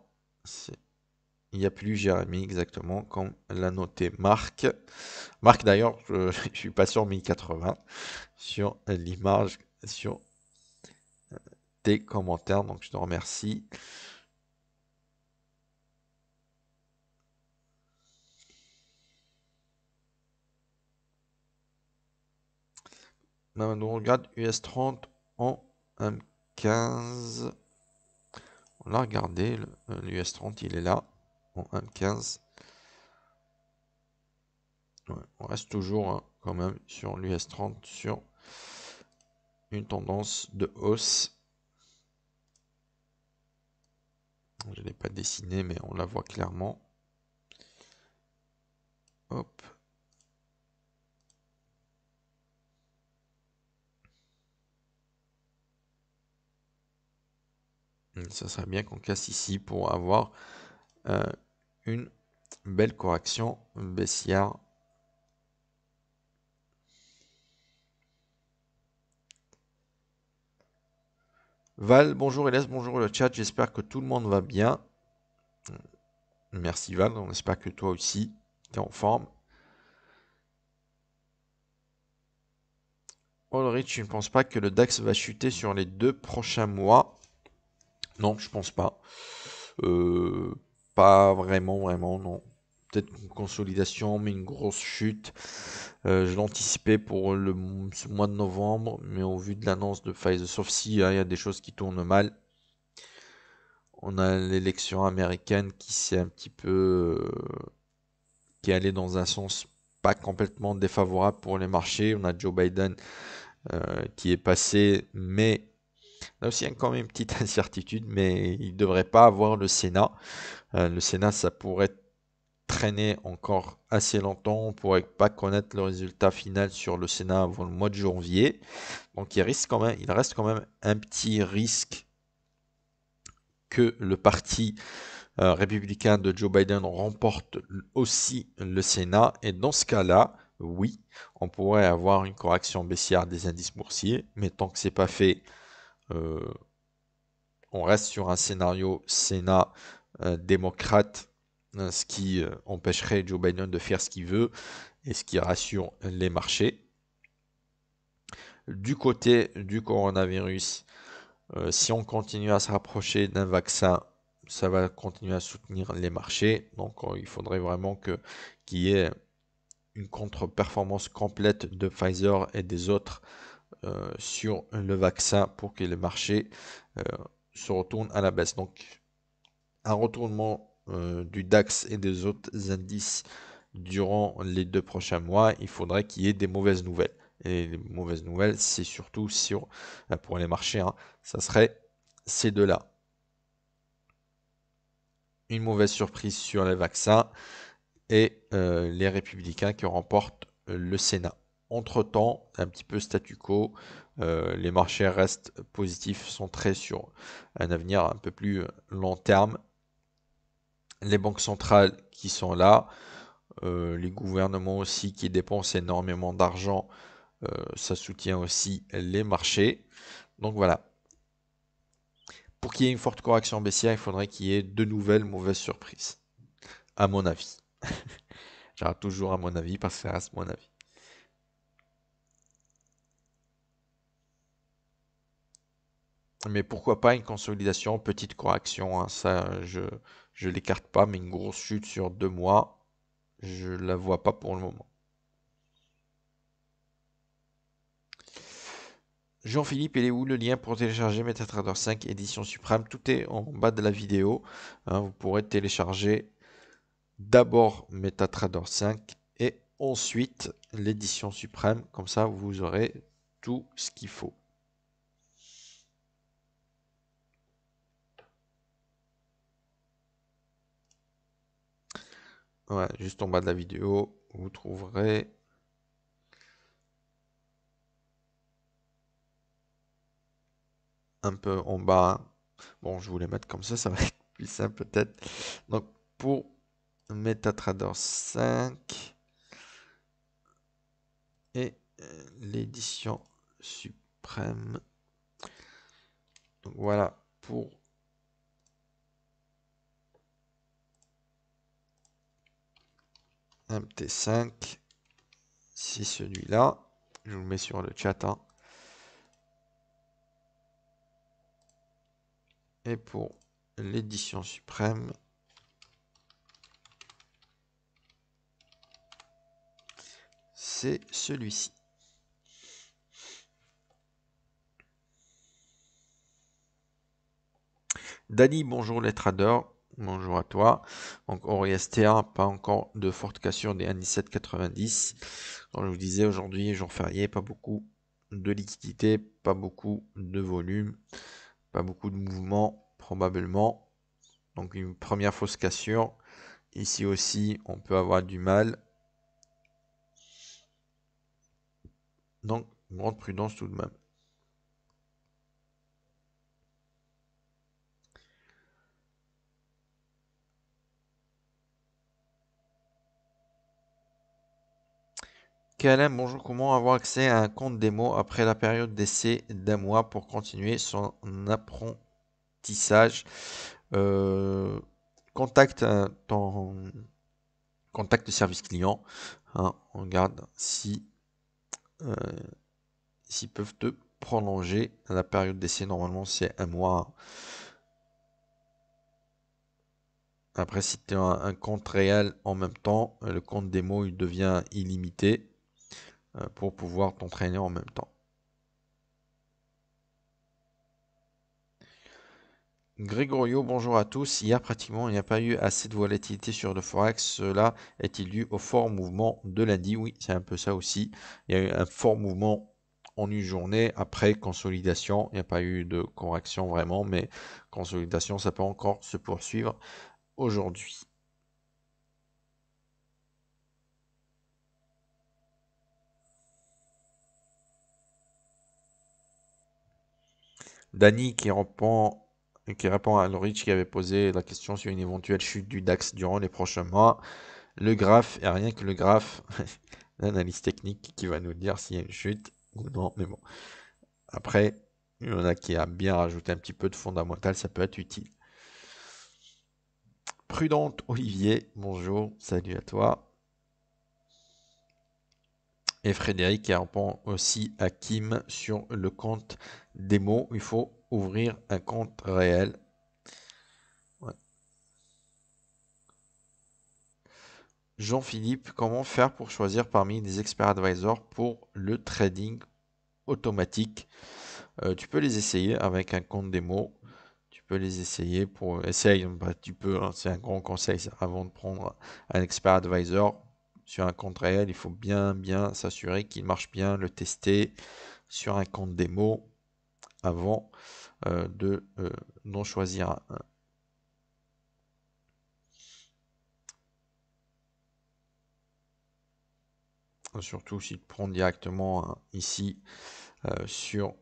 Il n'y a plus Jérémy exactement, comme l'a noté Marc. Marc d'ailleurs, je, [LAUGHS] suis pas sur 1080 sur l'image, sur euh, tes commentaires. Donc je te remercie. On regarde US30 en M15. On l'a regardé, l'US30 euh, il est là, en M15. on reste toujours hein, quand même sur l'US30 sur une tendance de hausse. Je ne l'ai pas dessiné, mais on la voit clairement. Hop, Mm, ça serait bien qu'on casse ici pour avoir euh, une belle correction baissière. Val, bonjour laisse bonjour le chat, j'espère que tout le monde va bien. Mm, merci Val, on espère que toi aussi, tu es en forme. Ulrich, tu ne penses pas que le DAX va chuter sur les deux prochains mois non, je pense pas. Euh, pas vraiment, vraiment, non. Peut-être une consolidation, mais une grosse chute. Euh, je l'anticipais pour le, mois de novembre, mais au vu de l'annonce de Pfizer, sauf si hein, il y a des choses qui tournent mal. On a l'élection américaine qui s'est un petit peu. Euh, qui est allée dans un sens pas complètement défavorable pour les marchés. On a Joe Biden qui est passé, mais il y a aussi quand même une petite [LAUGHS] incertitude, mais il ne devrait pas avoir le Sénat. Euh, le Sénat, ça pourrait traîner encore assez longtemps. On ne pourrait pas connaître le résultat final sur le Sénat avant le mois de janvier. Donc il, risque quand même, il reste quand même un petit risque que le parti euh, républicain de Joe Biden remporte aussi le Sénat. Et dans ce cas-là, oui, on pourrait avoir une correction baissière des indices boursiers, mais tant que ce n'est pas fait, euh, on reste sur un scénario Sénat euh, démocrate, euh, ce qui empêcherait Joe Biden de faire ce qu'il veut et ce qui rassure les marchés. Du côté du coronavirus, si on continue à se rapprocher d'un vaccin, ça va continuer à soutenir les marchés. Donc il faudrait vraiment qu'il y ait une contre-performance complète de Pfizer et des autres euh, sur le vaccin pour que les marchés euh, se retournent à la baisse. Donc un retournement euh, du DAX et des autres indices durant les deux prochains mois, il faudrait qu'il y ait des mauvaises nouvelles. Et les mauvaises nouvelles, c'est surtout sur, pour les marchés, hein. ça serait ces deux-là. Une mauvaise surprise sur les vaccins et les républicains qui remportent le Sénat. Entre-temps, un petit peu statu quo, euh, les marchés restent positifs, centrés sur un avenir un peu plus euh, long terme. Les banques centrales qui sont là, euh, les gouvernements aussi qui dépensent énormément d'argent, ça soutient aussi les marchés. Donc voilà. Pour qu'il y ait une forte correction baissière, il faudrait qu'il y ait de nouvelles mauvaises surprises, à mon avis. [LAUGHS] J'arrête toujours à mon avis parce que ça reste mon avis. Mais pourquoi pas une consolidation, petite correction, hein, ça je ne l'écarte pas, mais une grosse chute sur deux mois, je ne la vois pas pour le moment. Jean-Philippe, il est où le lien pour télécharger MetaTrader 5 édition suprême Tout est en bas de la vidéo. Hein, vous pourrez télécharger d'abord MetaTrader 5 et ensuite l'édition suprême. Comme ça, vous aurez tout ce qu'il faut. juste en bas de la vidéo, vous trouverez un peu en bas. Bon, je voulais mettre comme ça, ça va être [LAUGHS] plus simple peut-être. Donc pour MetaTrader 5 et euh, l'édition suprême. Donc voilà pour mt 5 si celui-là, je vous le mets sur le chat. Hein. Et pour l'édition suprême, c'est celui-ci. Dany, bonjour les traders. Bonjour à toi. Donc Oriastea, pas encore de forte cassure des 1,1790. Comme je vous disais, aujourd'hui, jour férié, pas beaucoup de liquidité, pas beaucoup de volume, pas beaucoup de mouvement probablement. Donc une première fausse cassure. Ici aussi, on peut avoir du mal. Donc, grande prudence tout de même. Kalem, bonjour, comment avoir accès à un compte démo après la période d'essai d'un mois pour continuer son apprentissage contact euh, Contacte euh, ton contact service client. Hein, on regarde si euh, s'ils peuvent te prolonger la période d'essai. Normalement, c'est un mois. Hein. Après, si tu as un compte réel en même temps, le compte démo il devient illimité. Euh, pour pouvoir t'entraîner en même temps. Grégorio, bonjour à tous. Hier, pratiquement, il n'y a pas eu assez de volatilité sur le Forex. Cela est-il dû au fort mouvement de lundi Oui, c'est un peu ça aussi. Il y a eu un fort mouvement en une journée après consolidation. Il n'y a pas eu de correction vraiment, mais consolidation, ça peut encore se poursuivre aujourd'hui. Dany qui répond, qui répond à Lorich qui avait posé la question sur une éventuelle chute du DAX durant les prochains mois. Le graphe, et rien que le graphe, [LAUGHS] l'analyse technique qui va nous dire s'il y a une chute ou non. Mais bon, après, il y en a qui a bien rajouté un petit peu de fondamental, ça peut être utile. Prudente Olivier, bonjour, salut à toi. Et Frédéric qui répond aussi à Kim sur le compte démo, il faut ouvrir un compte réel. Jean-Philippe, comment faire pour choisir parmi les experts advisors pour le trading automatique euh, Tu peux les essayer avec un compte démo. Tu peux les essayer pour essayer. Bah, tu peux, hein, c'est un grand conseil avant de prendre un expert advisor sur un compte réel. Il faut bien bien s'assurer qu'il marche bien, le tester sur un compte démo avant euh, de non euh, choisir Surtout s'il prend directement ici euh, sur,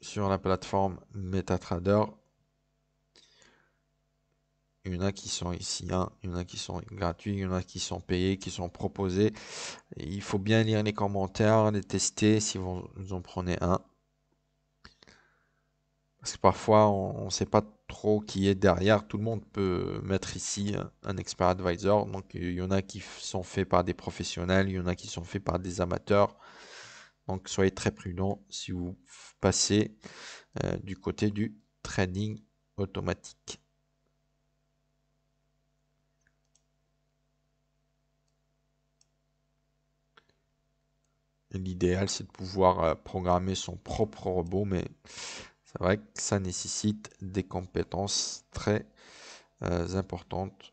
sur la plateforme MetaTrader, il y en a qui sont ici, hein. il y en a qui sont gratuits, il y en a qui sont payés, qui sont proposés. il faut bien lire les commentaires, les tester si vous, en prenez un. Parce que parfois, on ne sait pas trop qui est derrière. Tout le monde peut mettre ici un expert advisor. Donc, il y en a qui sont faits par des professionnels, il y en a qui sont faits par des amateurs. Donc, soyez très prudent si vous passez euh, du côté du trading automatique. l'idéal c'est de pouvoir euh, programmer son propre robot, mais c'est vrai que ça nécessite des compétences très euh, importantes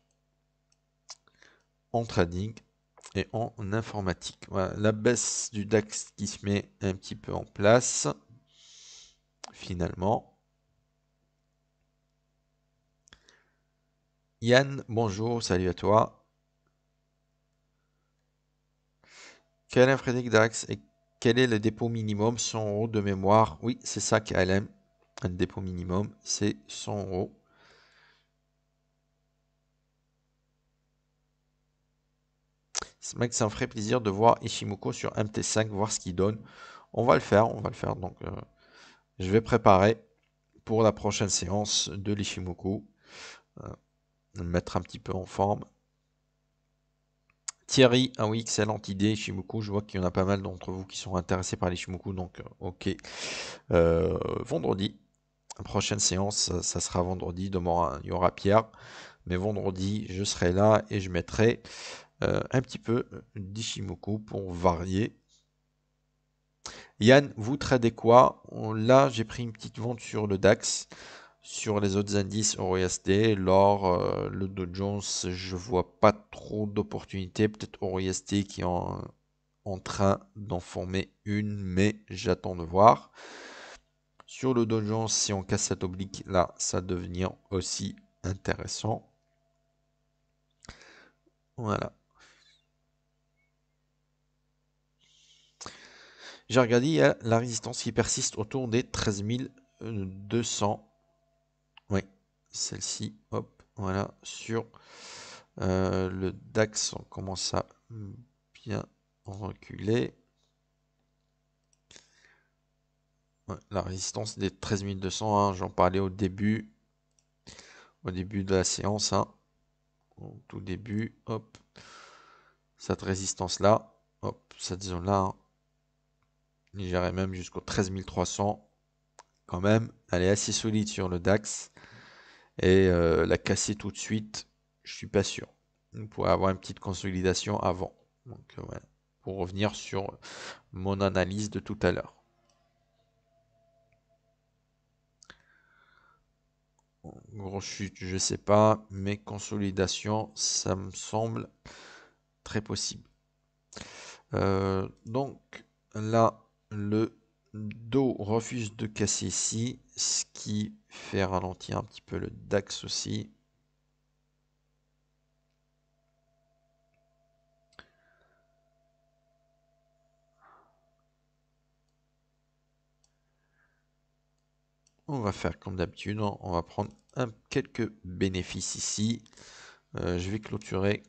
en trading et en informatique. la baisse du DAX qui se met un petit peu en place finalement. Yann, bonjour, salut à toi. Quel Dax. Et quel est le dépôt minimum 100 euros de mémoire. Oui, c'est ça aime Un dépôt minimum, c'est 100 euros. Mec, ça me ferait plaisir de voir Ishimoku sur MT5, voir ce qu'il donne. On va le faire, on va le faire. Donc, euh, je vais préparer pour la prochaine séance de l'Ishimoku. Euh, mettre un petit peu en forme. Thierry, ah oui, excellente idée, Shimoku. Je vois qu'il y en a pas mal d'entre vous qui sont intéressés par les Shimoku, donc euh, ok. Euh, vendredi, prochaine séance, ça sera vendredi. Demain, il y aura Pierre. Mais vendredi, je serai là et je mettrai euh, un petit peu d'Ishimoku pour varier. Yann, vous tradez quoi Là, j'ai pris une petite vente sur le DAX. Sur les autres indices, EURUSD, l'or, euh, le Dow Jones, je vois pas trop d'opportunités. Peut-être EURUSD qui est en, en train d'en former une, mais j'attends de voir. Sur le Dow Jones, si on casse cette oblique là, ça devient aussi intéressant. Voilà. J'ai regardé la résistance qui persiste autour des 13 celle-ci, hop, voilà, sur euh, le DAX, on commence à bien reculer. la résistance des 13200, hein, j'en parlais au début, au début de la séance, hein. au tout début, hop, cette résistance là, hop, cette zone là, hein, j'irai même jusqu'au 13300, quand même, elle est assez solide sur le DAX et euh, la casser tout de suite, je suis pas sûr. On pourrait avoir une petite consolidation avant. Donc voilà, euh, pour revenir sur mon analyse de tout à l'heure. gros chute, je sais pas, mais consolidation, ça me semble très possible. Euh, donc là, le Do refuse de casser ici, ce qui fait ralentir un petit peu le DAX aussi. On va faire comme d'habitude, hein. on va prendre un, quelques bénéfices ici. Euh, je vais clôturer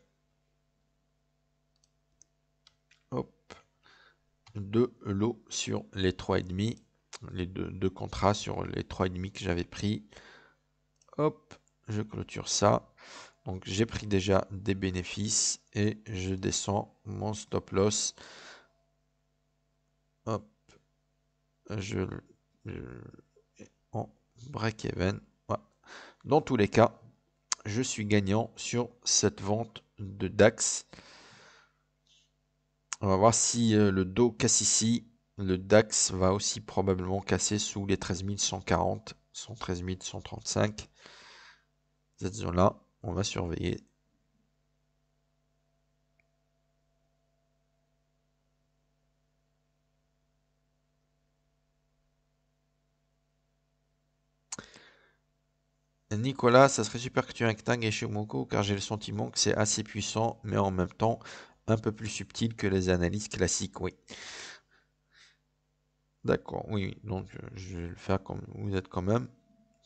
de l'eau sur les 3,5, les deux, contrats sur les 3,5 que j'avais pris. Hop, je clôture ça. Donc j'ai pris déjà des bénéfices et je descends mon stop loss. Hop, je, en break even. Dans tous les cas, je suis gagnant sur cette vente de DAX. On va voir si euh, le dos casse ici. Le DAX va aussi probablement casser sous les 140, 113 135. Cette zone-là, on va surveiller. Nicolas, ça serait super que tu chez Moko car j'ai le sentiment que c'est assez puissant, mais en même temps, un peu plus subtil que les analyses classiques, oui. D'accord, oui, donc je vais le faire comme vous êtes quand même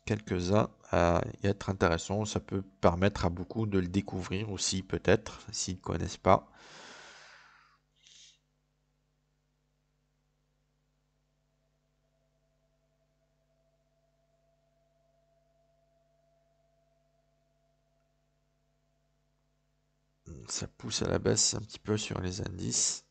quelques-uns à être intéressants Ça peut permettre à beaucoup de le découvrir aussi, peut-être, s'ils ne connaissent pas. ça pousse à la baisse un petit peu sur les indices.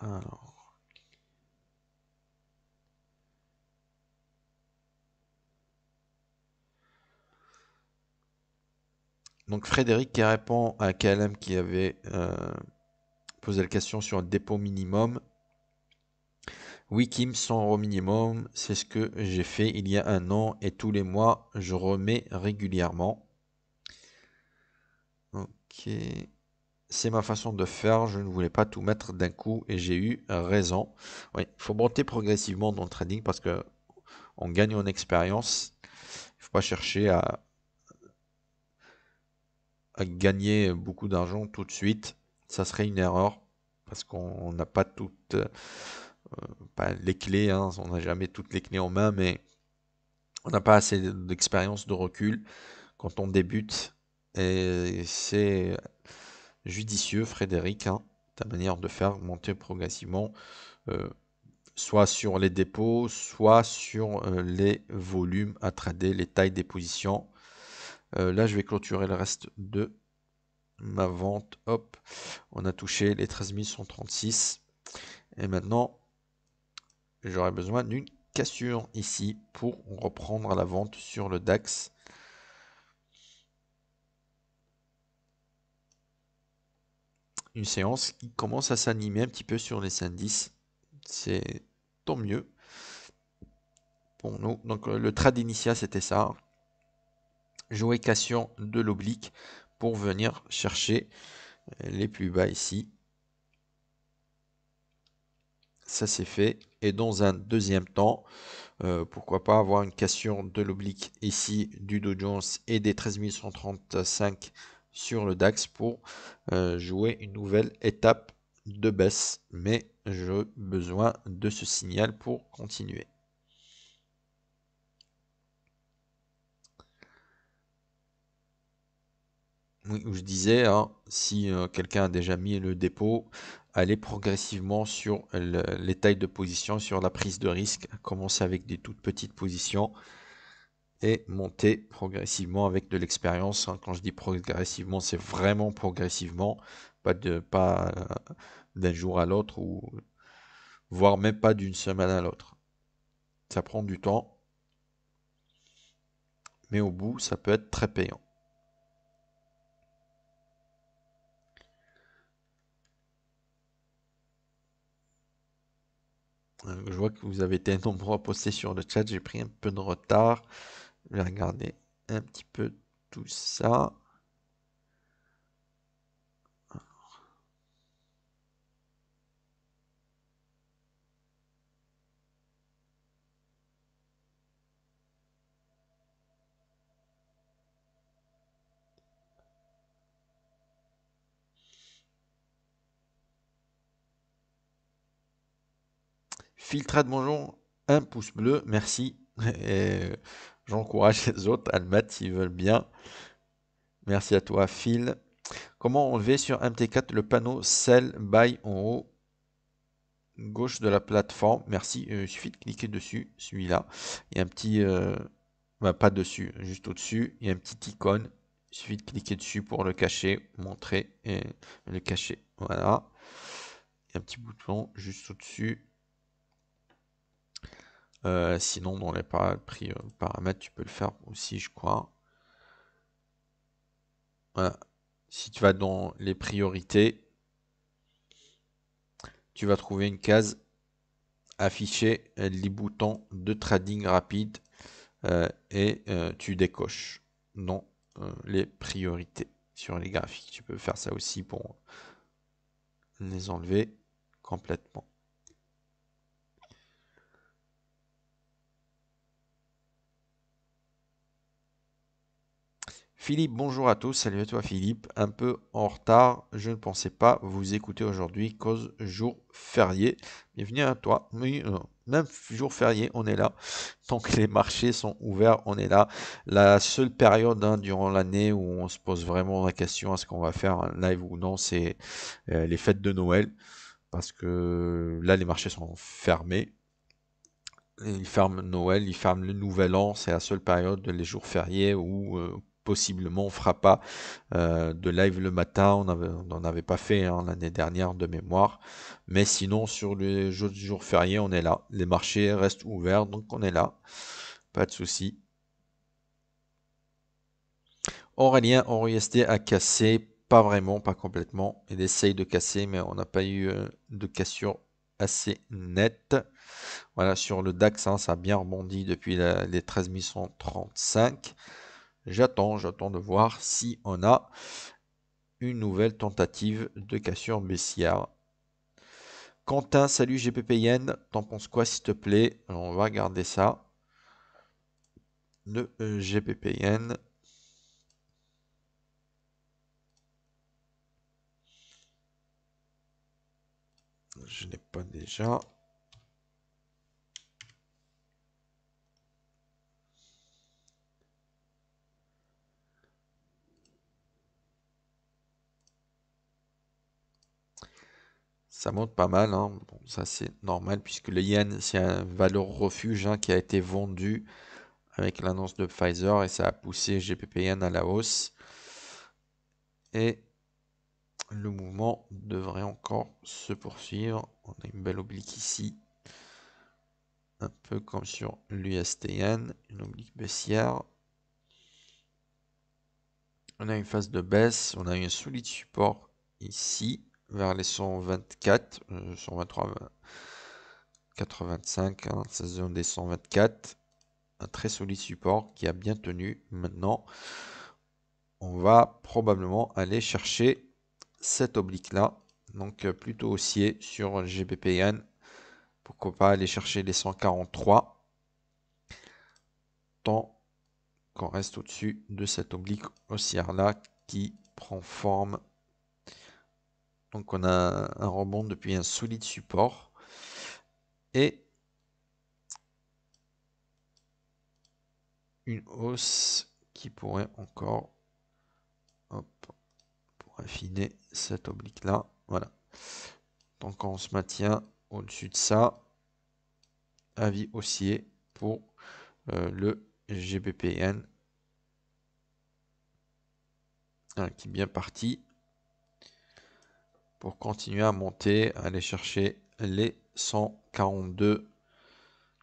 Alors. Donc Frédéric qui répond à KLM qui avait euh, posé la question sur un dépôt minimum. Oui Kim, 100 euros minimum, c'est ce que j'ai fait il y a un an et tous les mois je remets régulièrement. Ok, c'est ma façon de faire, je ne voulais pas tout mettre d'un coup et j'ai eu raison. Oui, il faut monter progressivement dans le trading parce que on gagne en expérience. Il ne faut pas chercher à, gagner beaucoup d'argent tout de suite, ça serait une erreur parce qu'on n'a pas toutes euh, pas les clés, hein, on n'a jamais toutes les clés en main, mais on n'a pas assez d'expérience, de recul quand on débute. Et c'est judicieux, Frédéric, hein, ta manière de faire monter progressivement, euh, soit sur les dépôts, soit sur euh, les volumes à trader, les tailles des positions. Euh, là, je vais clôturer le reste de ma vente. Hop, on a touché les 13 136. Et maintenant, j'aurai besoin d'une cassure ici pour reprendre la vente sur le DAX. Une séance qui commence à s'animer un petit peu sur les indices. C'est tant mieux pour nous. Donc le trade initial, c'était ça. Jouer cassion de l'oblique pour venir chercher les plus bas ici. Ça c'est fait. Et dans un deuxième temps, euh, pourquoi pas avoir une cassure de l'oblique ici du Dow Jones et des 13135 sur le DAX pour euh, jouer une nouvelle étape de baisse. Mais j'ai besoin de ce signal pour continuer. où je disais, hein, si euh, quelqu'un a déjà mis le dépôt, aller progressivement sur les tailles de position, sur la prise de risque, commencer avec des toutes petites positions et monter progressivement avec de l'expérience. Hein. Quand je dis progressivement, c'est vraiment progressivement, pas de pas euh, d'un jour à l'autre ou voire même pas d'une semaine à l'autre. Ça prend du temps, mais au bout, ça peut être très payant. Euh, je vois que vous avez été nombreux à poster sur le chat. J'ai pris un peu de retard. Je vais regarder un petit peu tout ça. Filtrade bonjour, un pouce bleu, merci. Et euh, j'encourage les autres à le mettre s'ils veulent bien. Merci à toi, Phil. Comment enlever sur MT4 le panneau Sell by en haut gauche de la plateforme Merci. Euh, il suffit de cliquer dessus, celui-là. Il y a un petit. Euh, bah, pas dessus, juste au-dessus. Il y a un petit icône. Il suffit de cliquer dessus pour le cacher, montrer et le cacher. Voilà. Il y a un petit bouton juste au-dessus. Euh, sinon, dans les euh, paramètres, tu peux le faire aussi, je crois. Si tu vas dans les priorités, tu vas trouver une case afficher euh, les boutons de trading rapide et tu décoches dans les priorités sur les graphiques. Tu peux faire ça aussi pour les enlever complètement. Philippe, bonjour à tous. Salut à toi Philippe. Un peu en retard, je ne pensais pas vous écouter aujourd'hui cause jour férié. Bienvenue à toi. Euh, même jour férié, on est là. Tant que les marchés sont ouverts, on est là. La seule période hein, durant l'année où on se pose vraiment la question est-ce qu'on va faire un live ou non, c'est euh, les fêtes de Noël. Parce que là, les marchés sont fermés ils ferment Noël, ils ferment le Nouvel An, c'est la seule période, les jours fériés, où euh, possiblement fera pas euh, de live le matin. On n'en avait pas fait hein, l'année dernière de mémoire. Mais sinon, sur le jours jour férié, on est là. Les marchés restent ouverts, donc on est là. Pas de souci. Aurélien, resté a cassé. Pas vraiment, pas complètement. Il essaye de casser, mais on n'a pas eu euh, de cassure assez nette. Voilà, sur le DAX, hein, ça a bien rebondi depuis les 13 135. J'attends, j'attends de voir si on a une nouvelle tentative de cassure baissière. Quentin, salut GPPN, t'en penses quoi s'il te plaît On va garder ça. Le euh, GPPN. Je n'ai pas déjà. Ça monte pas mal, hein. ça c'est normal puisque le yen c'est un valeur refuge hein, qui a été vendu avec l'annonce de Pfizer et ça a poussé GPPN à la hausse. Et le mouvement devrait encore se poursuivre. On a une belle oblique ici, un peu comme sur l'USTN, une oblique baissière. On a une phase de baisse, on a un solide support ici vers les 124, 123, 85, 16, zone des 124. Un très solide support qui a bien tenu. Maintenant, on va probablement aller chercher cette oblique là. Donc euh, plutôt haussier sur GBPN. Pourquoi pas aller chercher les 143. Tant qu'on reste au-dessus de cette oblique haussière là qui prend forme donc on a un rebond depuis un solide support. Et une hausse qui pourrait encore pour affiner cette oblique là. Voilà. Donc on se maintient au-dessus de ça. Avis haussier pour euh, le GBPN. qui est bien parti pour continuer à monter, aller chercher les 142,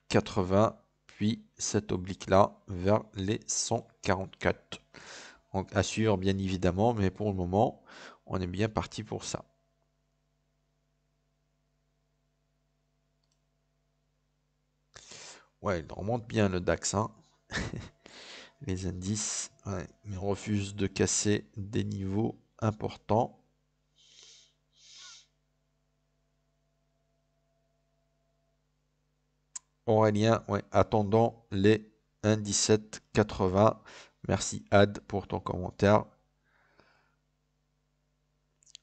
80, puis cette oblique là vers les 144. Donc à suivre bien évidemment, mais pour le moment, on est bien parti pour ça. Ouais, il remonte bien le DAX. Hein. [LAUGHS] les indices, refusent mais refuse de casser des niveaux importants. Aurélien, ouais, attendons les 1,1780. Merci Ad pour ton commentaire.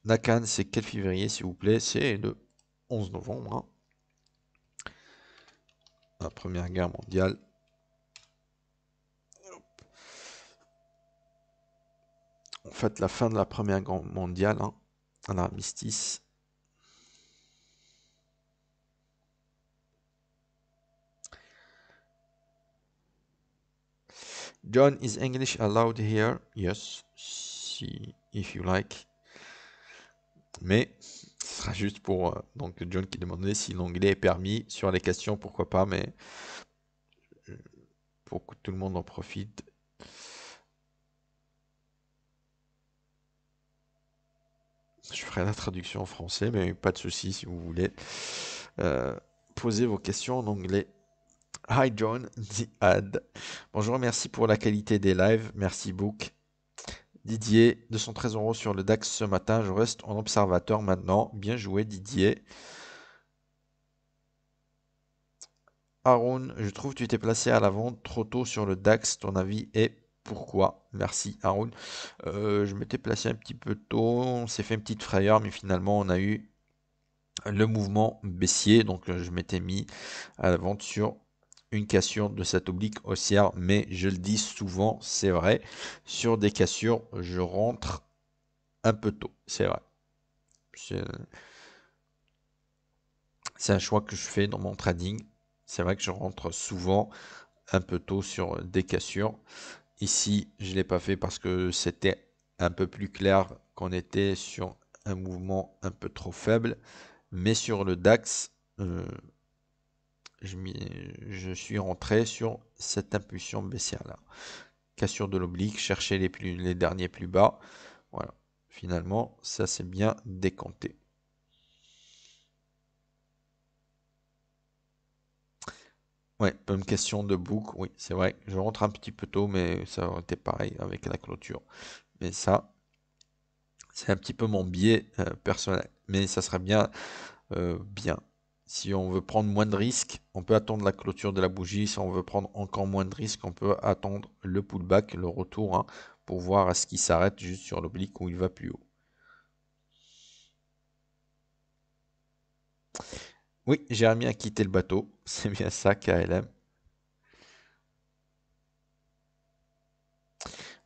Nakan, c'est quel février, s'il vous plaît C'est le 11 novembre. Hein. La Première Guerre mondiale. En fait, la fin de la Première Guerre mondiale, Un hein, armistice. John, is English allowed here? Yes, si, if you like. Mais ce sera juste pour euh, donc John qui demandait si l'anglais est permis sur les questions, pourquoi pas, mais euh, pour que tout le monde en profite. Je ferai la traduction en français, mais pas de souci si vous voulez. Euh, poser vos questions en anglais. Hi John, the ad. Bonjour, merci pour la qualité des lives. Merci Book. Didier, de 213 euros sur le DAX ce matin. Je reste en observateur maintenant. Bien joué Didier. Aaron, je trouve que tu t'es placé à la vente trop tôt sur le DAX. Ton avis est pourquoi Merci Aaron. Euh, je m'étais placé un petit peu tôt. On s'est fait une petite frayeur, mais finalement on a eu le mouvement baissier. Donc je m'étais mis à la vente sur une cassure de cette oblique haussière, mais je le dis souvent, c'est vrai, sur des cassures, je rentre un peu tôt, c'est vrai. C'est un choix que je fais dans mon trading. C'est vrai que je rentre souvent un peu tôt sur des cassures. Ici, je n'ai l'ai pas fait parce que c'était un peu plus clair qu'on était sur un mouvement un peu trop faible. Mais sur le DAX, euh, je, suis rentré sur cette impulsion baissière là. Cassure de l'oblique, chercher les, plus, les derniers plus bas. Voilà. Finalement, ça c'est bien décompté. Ouais, même question de bouc, oui, c'est vrai. Je rentre un petit peu tôt, mais ça aurait été pareil avec la clôture. Mais ça, c'est un petit peu mon biais euh, personnel. Mais ça serait bien, euh, bien si on veut prendre moins de risques, on peut attendre la clôture de la bougie. Si on veut prendre encore moins de risques, on peut attendre le pullback, le retour, hein, pour voir à ce qu'il s'arrête juste sur l'oblique où il va plus haut. Oui, Jérémy a quitté le bateau. [LAUGHS] C'est bien ça, KLM.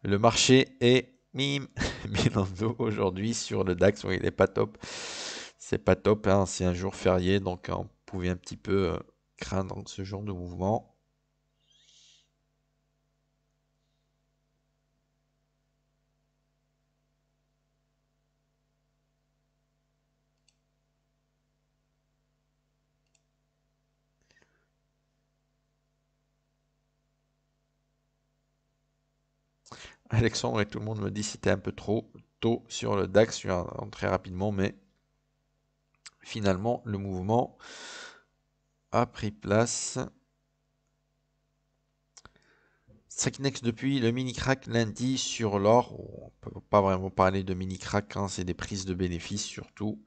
Le marché est mime dessous [LAUGHS] aujourd'hui sur le DAX. Oui, il n'est pas top c'est pas top, c'est hein. un jour férié, donc hein, on pouvait un petit peu euh, craindre ce genre de mouvement. Alexandre et tout le monde me dit c'était un peu trop tôt sur le DAX, je très rapidement, mais finalement le mouvement a pris place. Sacnex depuis le mini crack lundi sur l'or. On ne peut pas vraiment parler de mini crack, hein, c'est des prises de bénéfices surtout.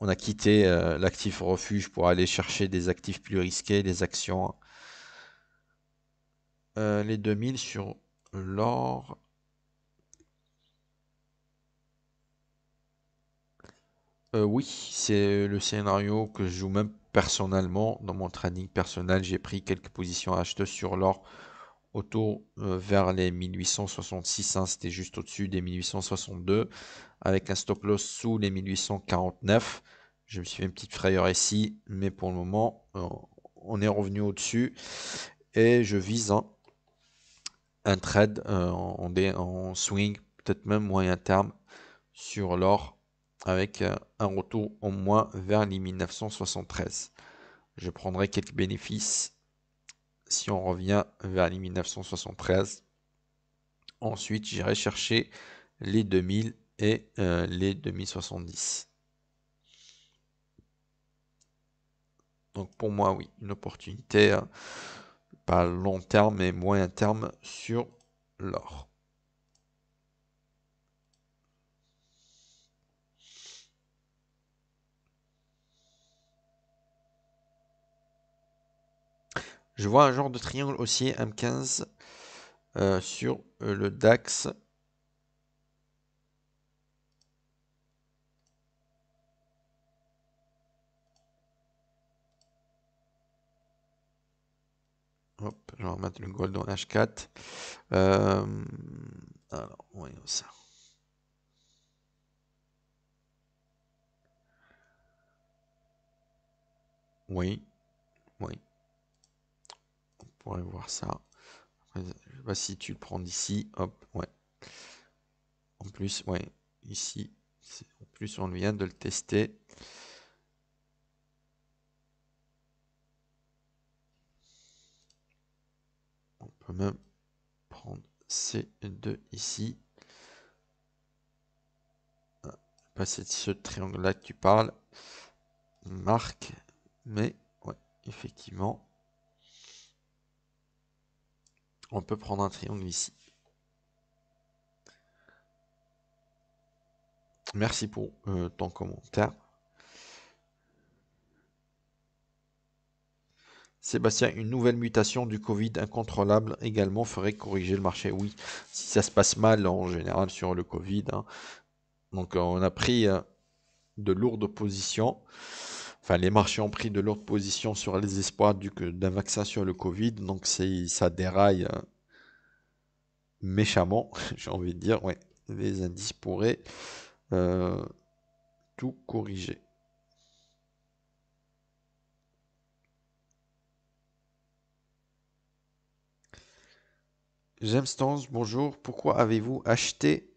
On a quitté euh, l'actif refuge pour aller chercher des actifs plus risqués, des actions. Euh, les 2000 sur l'or Euh, oui, c'est le scénario que je joue même personnellement. Dans mon trading personnel, j'ai pris quelques positions acheter sur l'or autour euh, vers les 1866. Hein. C'était juste au-dessus des 1862 avec un stop loss sous les 1849. Je me suis fait une petite frayeur ici, mais pour le moment, euh, on est revenu au-dessus et je vise hein, un trade en swing, peut-être même moyen terme sur l'or avec euh, un retour en moins vers les 1973. Je prendrai quelques bénéfices si on revient vers les 1973. Ensuite, j'irai chercher les 2000 et euh, les 2070. Donc pour moi, oui, une opportunité, hein, pas long terme, mais moyen terme sur l'or. Je vois un genre de triangle haussier M15 euh, sur euh, le DAX. Hop, je vais remettre le gold H4. Euh, alors, voyons ça. Oui, oui voir ça. si tu le prends d'ici, hop, ouais. En plus, ouais, ici, en plus on vient de le tester. On peut même prendre ces deux ici. Ah, pas ce triangle là que tu parles. Marque, mais ouais, effectivement. On peut prendre un triangle ici. Merci pour euh, ton commentaire. Sébastien, une nouvelle mutation du Covid incontrôlable également ferait corriger le marché. Oui, si ça se passe mal en général sur le Covid. Hein. Donc on a pris euh, de lourdes positions. Enfin, les marchés ont pris de leur position sur les espoirs d'un vaccin sur le Covid, donc ça déraille euh, méchamment, [LAUGHS] j'ai envie de dire. Ouais, les indices pourraient euh, tout corriger. James Stones, bonjour. Pourquoi avez-vous acheté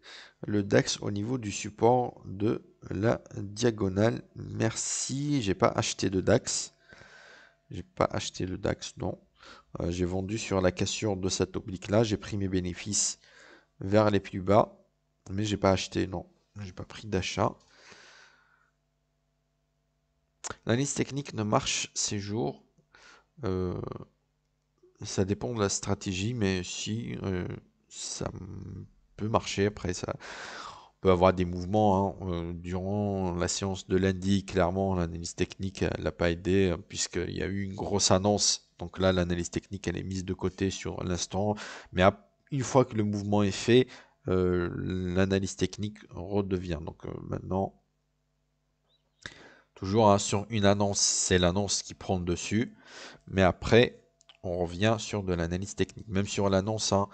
le DAX au niveau du support de la diagonale. Merci, j'ai pas acheté de DAX. J'ai pas acheté le DAX, non. Euh, j'ai vendu sur la cassure de cette oblique-là. J'ai pris mes bénéfices vers les plus bas. Mais j'ai pas acheté, non. J'ai pas pris d'achat. L'analyse technique ne marche ces jours. Euh, ça dépend de la stratégie, mais si euh, ça peut marcher après ça peut avoir des mouvements hein, euh, durant la séance de lundi. Clairement, l'analyse technique l'a pas aidé euh, puisqu'il y a eu une grosse annonce. Donc là, l'analyse technique elle est mise de côté sur l'instant. Mais une fois que le mouvement est fait, euh, l'analyse technique redevient. Donc maintenant, toujours hein, sur une annonce, c'est l'annonce qui prend dessus. Mais après, on revient sur de l'analyse technique. Même sur l'annonce, hein,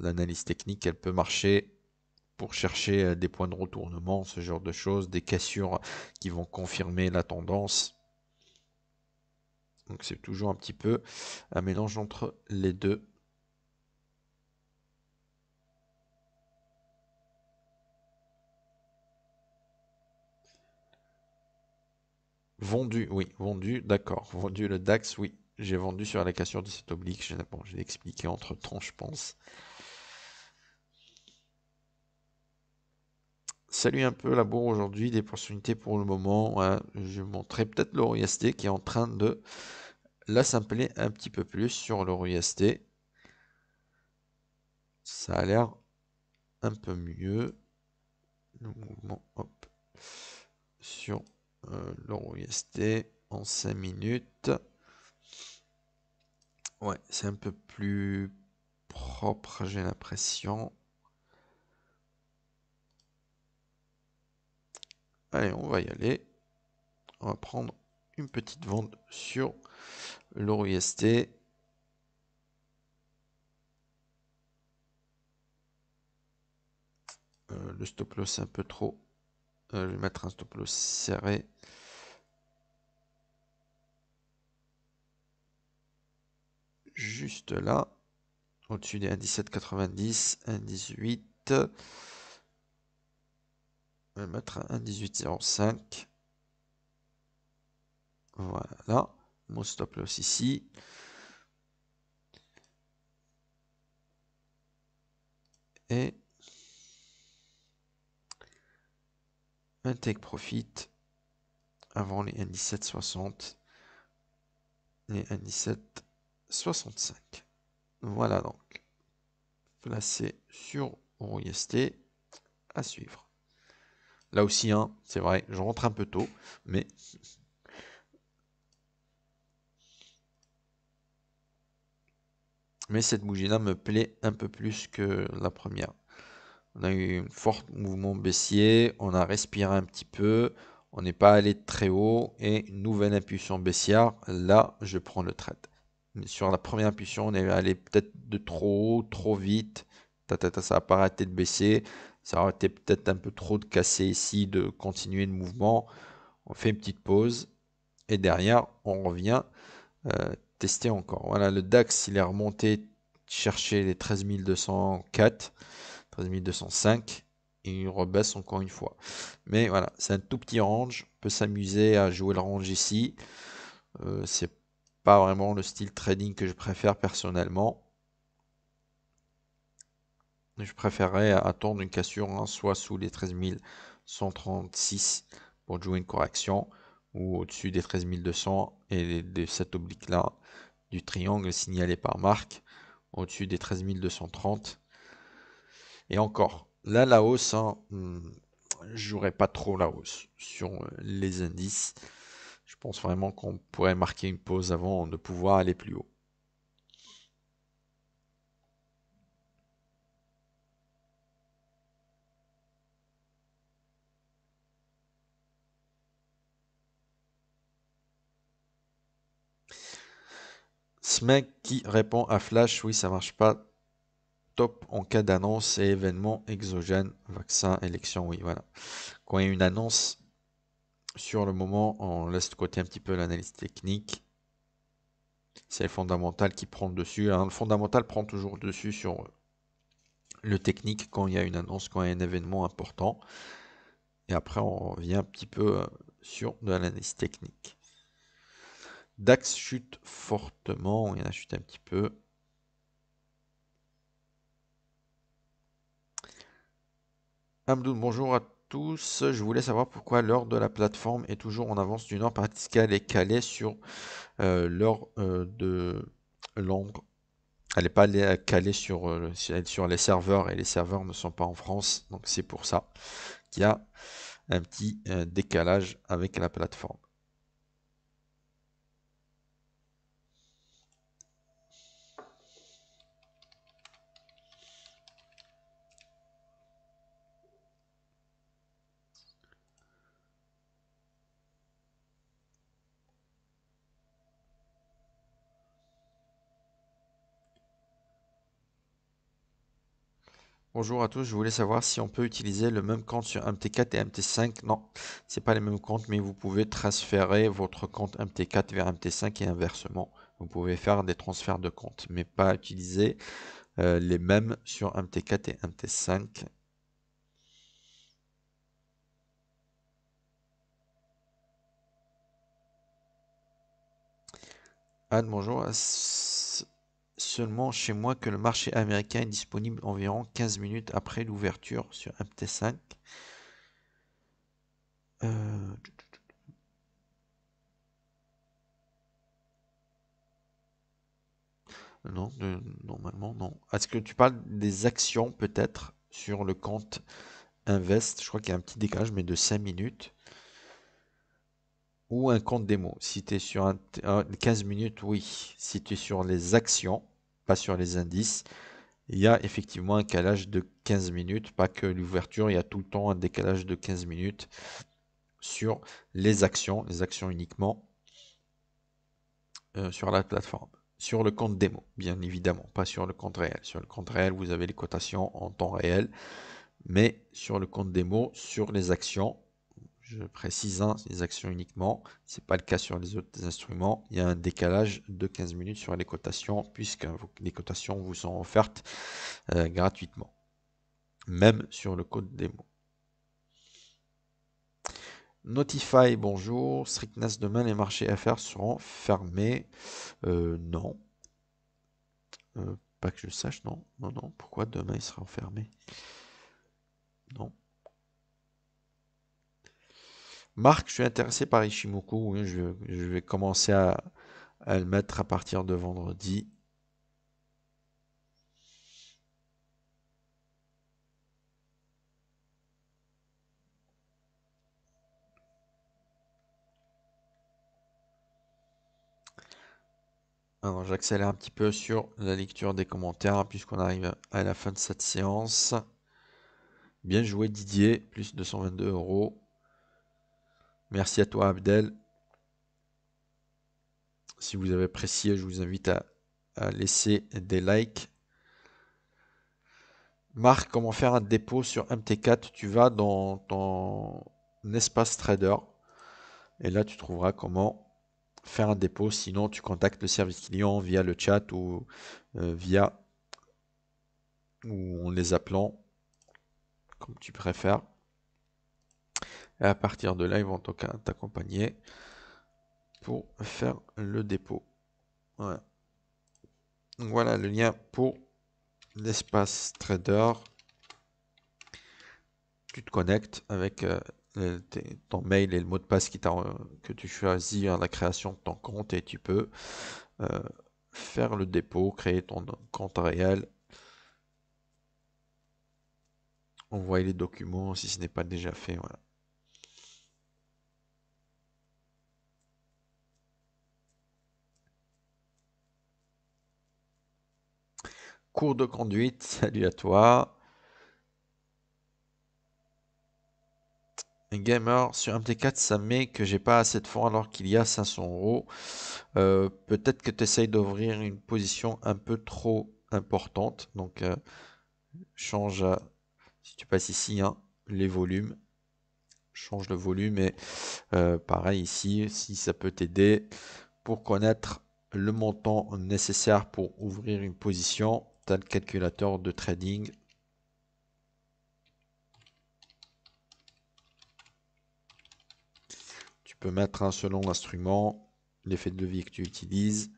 l'analyse technique, elle peut marcher pour chercher euh, des points de retournement, ce genre de choses, des cassures qui vont confirmer la tendance. Donc c'est toujours un petit peu un mélange entre les deux. Vendu, oui, vendu, d'accord. Vendu le DAX, oui. J'ai vendu sur la cassure de cette oblique. je l'ai expliqué entre temps, je pense. Salut un peu la bourre aujourd'hui, des possibilités pour le moment. Hein. je vais montrer peut-être leuro qui est en train de la s'appeler un petit peu plus sur leuro Ça a l'air un peu mieux. Le mouvement, sur euh, leuro en 5 minutes. Ouais, c'est un peu plus propre, j'ai l'impression. Allez, on va y aller. On va prendre une petite vente sur l'euro IST. Euh, le stop loss un peu trop. Euh, je vais mettre un stop loss serré. Juste là, au-dessus des 1,1790, 1,18 un dix mettre un 18,05. Voilà. Mon stop loss ici. Et un take profit avant les 1,1760 et 1,1765. Voilà donc placé sur OST à suivre. Là aussi, hein, c'est vrai, je rentre un peu tôt, mais... cette bougie-là me plaît un peu plus que la première. On a eu un fort mouvement baissier, on a respiré un petit peu, on n'est pas allé très haut et nouvelle impulsion baissière, là je prends le trade. Sur la première impulsion, on est allé peut-être de trop haut, trop vite, ça n'a pas arrêté de baisser, ça aurait été peut-être un peu trop de casser ici, de continuer le mouvement. On fait une petite pause. Et derrière, on revient euh, tester encore. Voilà, le DAX, il est remonté chercher les 13204, 13205. Et il rebaisse encore une fois. Mais voilà, c'est un tout petit range. On peut s'amuser à jouer le range ici. Ce euh, c'est pas vraiment le style trading que je préfère personnellement. Je préférerais attendre une cassure, hein, soit sous les 13 pour jouer une correction, ou au-dessus des 13.200 et de cette oblique-là du triangle signalé par Marc, au-dessus des 13 230. Et encore, là, la hausse, je hein, hmm, j'aurais pas trop la hausse sur euh, les indices. Je pense vraiment qu'on pourrait marquer une pause avant de pouvoir aller plus haut. Smeg qui répond à Flash, oui, ça marche pas. Top en cas d'annonce et événement exogène, vaccin, élection, oui, voilà. Quand il y a une annonce sur le moment, on laisse de côté un petit peu l'analyse technique. C'est le fondamental qui prend dessus. un hein. Le fondamental prend toujours dessus sur le technique quand il y a une annonce, quand il y a un événement important. Et après, on revient un petit peu euh, sur de l'analyse technique. Dax chute fortement. Il y en a chute un petit peu. Amdoun, bonjour à tous. Je voulais savoir pourquoi l'heure de la plateforme est toujours en avance du Nord parce qu'elle est calée sur l'heure de l'ombre Elle n'est pas calée sur, sur les serveurs et les serveurs ne sont pas en France. Donc c'est pour ça qu'il y a un petit euh, décalage avec la plateforme. Bonjour à tous, je voulais savoir si on peut utiliser le même compte sur MT4 et MT5. Non, c'est pas les mêmes comptes, mais vous pouvez transférer votre compte MT4 vers MT5 et inversement. Vous pouvez faire des transferts de comptes, mais pas utiliser euh, les mêmes sur MT4 et MT5. Anne, bonjour seulement chez moi que le marché américain est disponible environ 15 minutes après l'ouverture sur MT5. Euh, non, normalement, non. Est-ce que tu parles des actions peut-être sur le compte Invest Je crois qu'il y a un petit décalage, mais de 5 minutes. Ou un compte démo. Si tu es sur un, 15 euh, minutes, oui. Si tu es sur les actions, pas sur les indices. Il y a effectivement un calage de 15 minutes, pas que l'ouverture, il y a tout le temps un décalage de 15 minutes sur les actions, les actions uniquement euh, sur la plateforme. Sur le compte démo, bien évidemment, pas sur le compte réel. Sur le compte réel, vous avez les cotations en temps réel, mais sur le compte démo, sur les actions, je précise, hein, les actions uniquement. c'est pas le cas sur les autres instruments. Il y a un décalage de 15 minutes sur les cotations, puisque les cotations vous sont offertes euh, gratuitement, même sur le code démo. Notify, bonjour. Strictness, demain, les marchés faire seront fermés. Euh, non. Euh, pas que je sache, non. Non, non. Pourquoi demain, ils sera fermés Non. Marc, je suis intéressé par Ishimoku. je, vais commencer à, à, le mettre à partir de vendredi. Alors j'accélère un petit peu sur la lecture des commentaires hein, puisqu'on arrive à la fin de cette séance. Bien joué Didier, plus 222 euros. Merci à toi, Abdel. Si vous avez apprécié, je vous invite à, laisser des likes. Marc, comment faire un dépôt sur MT4 Tu vas dans ton espace trader et là tu trouveras comment faire un dépôt. Sinon, tu contactes le service client via le chat ou euh, via ou en les appelant comme tu préfères à partir de là, ils vont t'accompagner pour faire le dépôt. Voilà. voilà le lien pour l'espace trader. Tu te connectes avec euh, ton mail et le mot de passe qui euh, que tu choisis à la création de ton compte et tu peux euh, faire le dépôt, créer ton compte réel, envoyer les documents si ce n'est pas déjà fait. Voilà. Cours de conduite, salut à toi. Gamer sur MT4, ça met que j'ai pas assez de fonds alors qu'il y a 500 euros. Euh, peut-être que tu essayes d'ouvrir une position un peu trop importante. Donc, euh, change si tu passes ici, hein, les volumes. Change le volume et euh, pareil ici, si ça peut t'aider pour connaître le montant nécessaire pour ouvrir une position calculateur de trading. Tu peux mettre un selon l'instrument, l'effet de levier que tu utilises,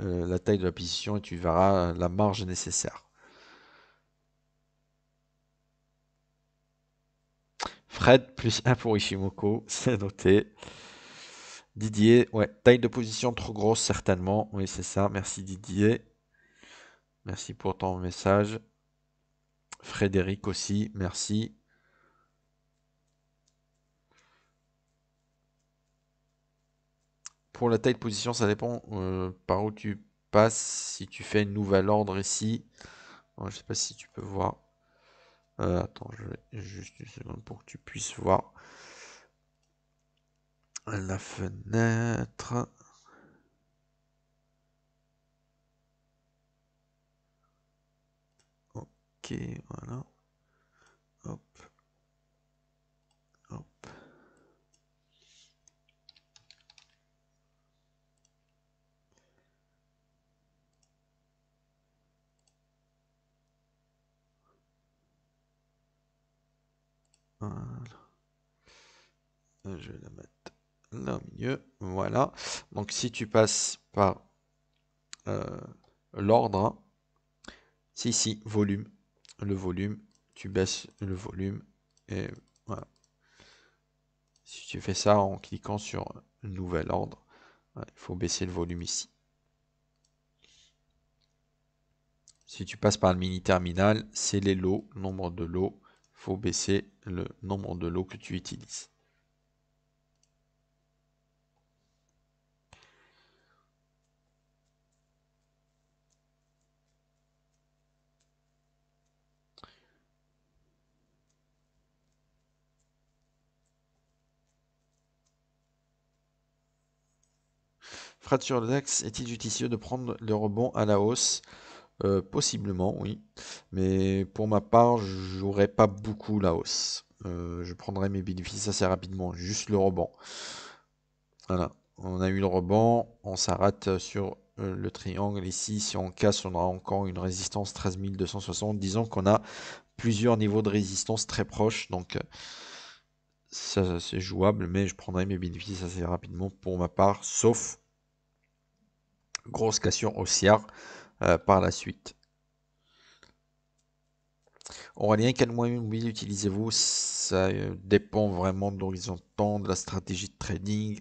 euh, la taille de la position et tu verras la marge nécessaire. Fred, plus un pour Ishimoko, [LAUGHS] c'est noté. Didier, ouais, taille de position trop grosse certainement, oui c'est ça, merci Didier. Merci pour ton message. Frédéric aussi, merci. Pour la taille de position, ça dépend euh, par où tu passes. Si tu fais une nouvelle ordre ici, je je sais pas si tu peux voir. Euh, attends, je juste une seconde pour que tu puisses voir la fenêtre. voilà. Hop. Hop. Euh, je la mettre là au milieu. Voilà. Donc si tu passes par euh, l'ordre, hein. si, si, volume, le volume, tu baisses le volume et voilà. Si tu fais ça en cliquant sur nouvel ordre, il faut baisser le volume ici. Si tu passes par le mini terminal, c'est les lots, nombre de lots, il faut baisser le nombre de lots que tu utilises. sur le Dax, est-il judicieux de prendre le rebond à la hausse euh, Possiblement, oui. Mais pour ma part, je jouerai pas beaucoup la hausse. Euh, je prendrai mes bénéfices assez rapidement, juste le rebond. Voilà, on a eu le rebond, on s'arrête sur euh, le triangle ici. Si on casse, on aura encore une résistance 13260. Disons qu'on a plusieurs niveaux de résistance très proches, donc ça c'est jouable, mais je prendrai mes bénéfices assez rapidement pour ma part, sauf grosse cassure haussière euh, par la suite. Aurélien, quel moyen mobile utilisez-vous Ça euh, dépend vraiment de l'horizon de de la stratégie de trading.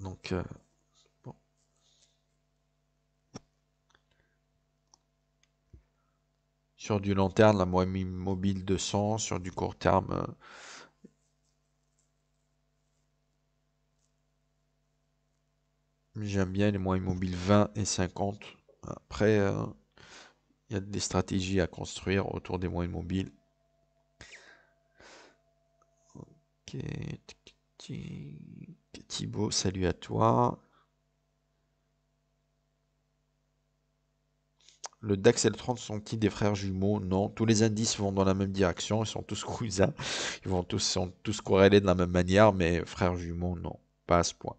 Donc, euh, Sur du long terme, la moyenne mobile 200. Sur du court terme, J'aime bien les moyens mobiles 20 et 50. Après, euh, il y a des stratégies à construire autour des mois mobiles. Ok. Thibaut, salut à toi. Le DAX et le 30 sont-ils des frères jumeaux Non. Tous les indices vont dans la même direction. Ils sont tous cousins. Ils vont tous, sont tous corrélés de la même manière, mais frères jumeaux, non. Pas à ce point.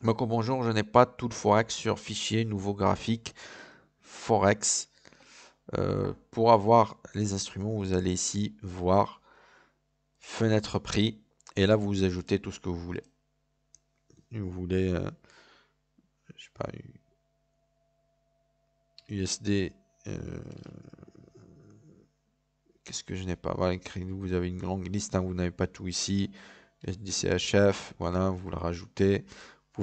bonjour, je n'ai pas tout le forex sur fichier, nouveau graphique, forex. Euh, pour avoir les instruments, vous allez ici voir fenêtre prix et là vous ajoutez tout ce que vous voulez. Vous voulez, euh, je sais pas, USD. Euh, qu'est-ce que je n'ai pas Voilà, vous avez une grande liste, hein. vous n'avez pas tout ici. USD voilà, vous le rajoutez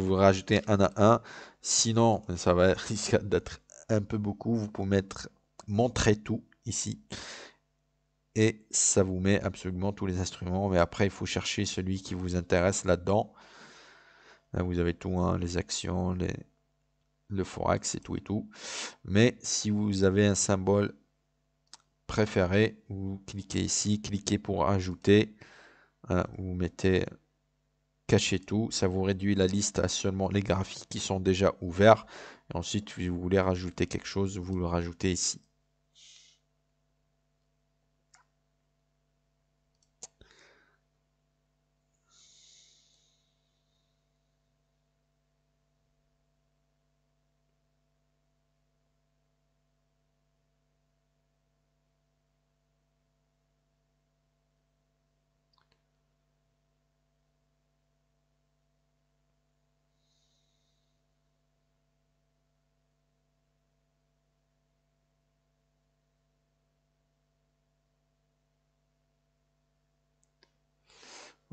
vous rajoutez un à un. Sinon, ça va [LAUGHS] risquer d'être un peu beaucoup. Vous pouvez mettre montrer tout ici. Et ça vous met absolument tous les instruments. Mais après, il faut chercher celui qui vous intéresse là-dedans. vous avez tout, hein, les actions, les, le forex et tout et tout. Mais si vous avez un symbole préféré, vous cliquez ici, cliquez pour ajouter. Hein, vous mettez cachez tout. Ça vous réduit la liste à seulement les graphiques qui sont déjà ouverts. Et ensuite, si vous voulez rajouter quelque chose, vous le rajoutez ici.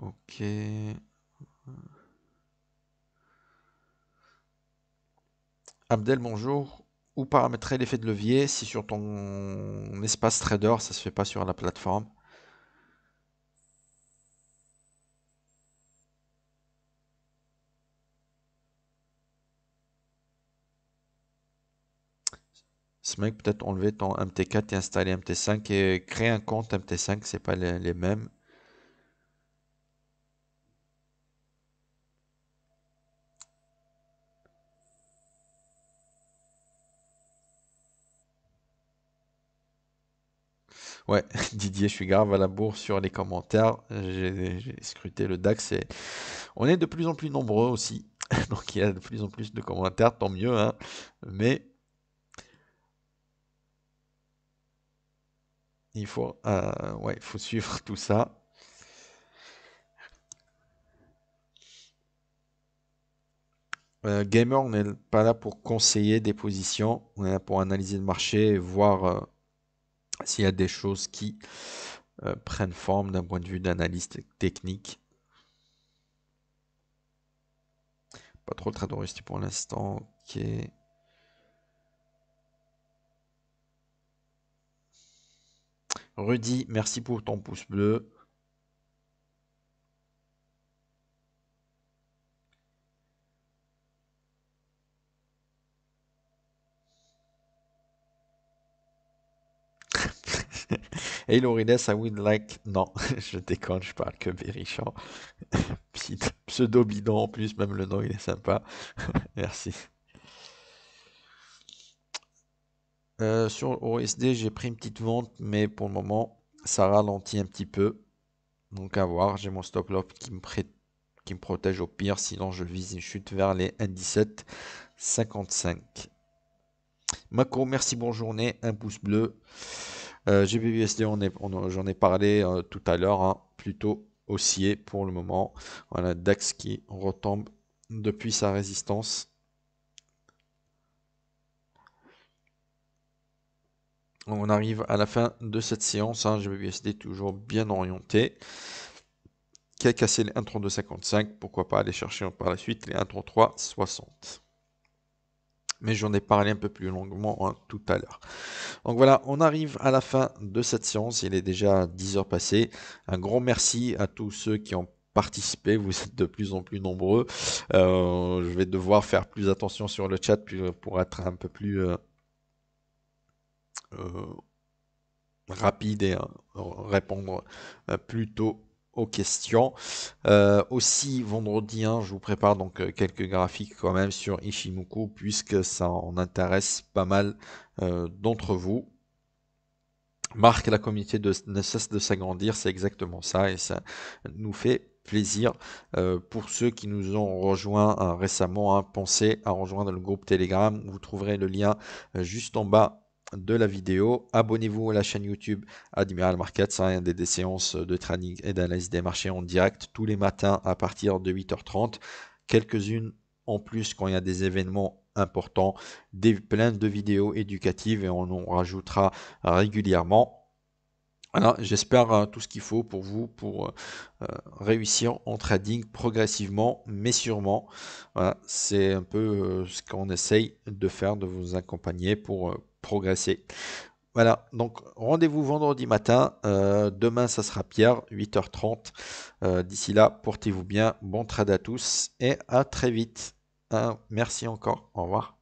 Ok. Abdel, bonjour. Où paramétrer l'effet de levier si sur ton espace trader, ça se fait pas sur la plateforme Ce mec peut-être enlever ton MT4 et installer MT5 et créer un compte MT5, c'est pas les mêmes. Ouais, [LAUGHS] Didier, je suis grave à la bourre sur les commentaires. J'ai scruté le DAX et on est de plus en plus nombreux aussi. [LAUGHS] Donc il y a de plus en plus de commentaires, tant mieux. Hein. Mais il faut, euh, ouais, faut suivre tout ça. Euh, gamer, on n'est pas là pour conseiller des positions, on est là pour analyser le marché, et voir euh, s'il y a des choses qui euh, prennent forme d'un point de vue d'analyste technique. Pas trop très pour l'instant. Ok. Rudy, merci pour ton pouce bleu. Hey Lourdes, I would like. Non, [LAUGHS] je déconne, je parle que Berrichon. [LAUGHS] Pseudo bidon en plus, même le nom il est sympa. [LAUGHS] Merci. Euh, sur OSD, j'ai pris une petite vente, mais pour le moment, ça ralentit un petit peu. Donc à voir, j'ai mon stop loss qui me, qui me protège au pire, sinon je vise une chute vers les 1,1755. Mako, merci, bonne journée, un pouce bleu. Euh, j'en ai parlé euh, tout à l'heure, hein, plutôt haussier pour le moment. Voilà, DAX qui retombe depuis sa résistance. On arrive à la fin de cette séance. Hein, toujours bien orienté qui a cassé les 1,3255. Pourquoi pas aller chercher par la suite les 1,3360 mais j'en ai parlé un peu plus longuement hein, tout à l'heure. Donc voilà, on arrive à la fin de cette séance, il est déjà 10 heures passées. Un grand merci à tous ceux qui ont participé. vous êtes de plus en plus nombreux. Euh, je vais devoir faire plus attention sur le chat euh, pour être un peu plus euh, rapide et répondre plus tôt aux questions. Euh, aussi, vendredi hein, je vous prépare donc euh, quelques graphiques quand même sur Ishimoku, puisque ça en intéresse pas mal euh, d'entre vous. marque la communauté de, ne cesse de s'agrandir, c'est exactement ça, et ça nous fait plaisir. pour ceux qui nous ont rejoints hein, récemment, hein, pensez à rejoindre le groupe Telegram, vous trouverez le lien juste en bas de la vidéo. Abonnez-vous à la chaîne YouTube Admiral Markets, hein, des, des séances de trading et d'analyse des marchés en direct tous les matins à partir de 8h30. Quelques-unes en plus quand il y a des événements importants, des, plein de vidéos éducatives et on en rajoutera régulièrement. Voilà, j'espère euh, tout ce qu'il faut pour vous pour euh, euh, réussir en trading progressivement mais sûrement. Voilà, c'est un peu ce qu'on essaye de faire, de vous accompagner pour progresser. Voilà, donc rendez-vous vendredi matin. Euh, demain, ça sera Pierre, 8h30. Euh, d'ici là, portez-vous bien. Bon trade à tous et à très vite. Hein, merci encore. Au revoir.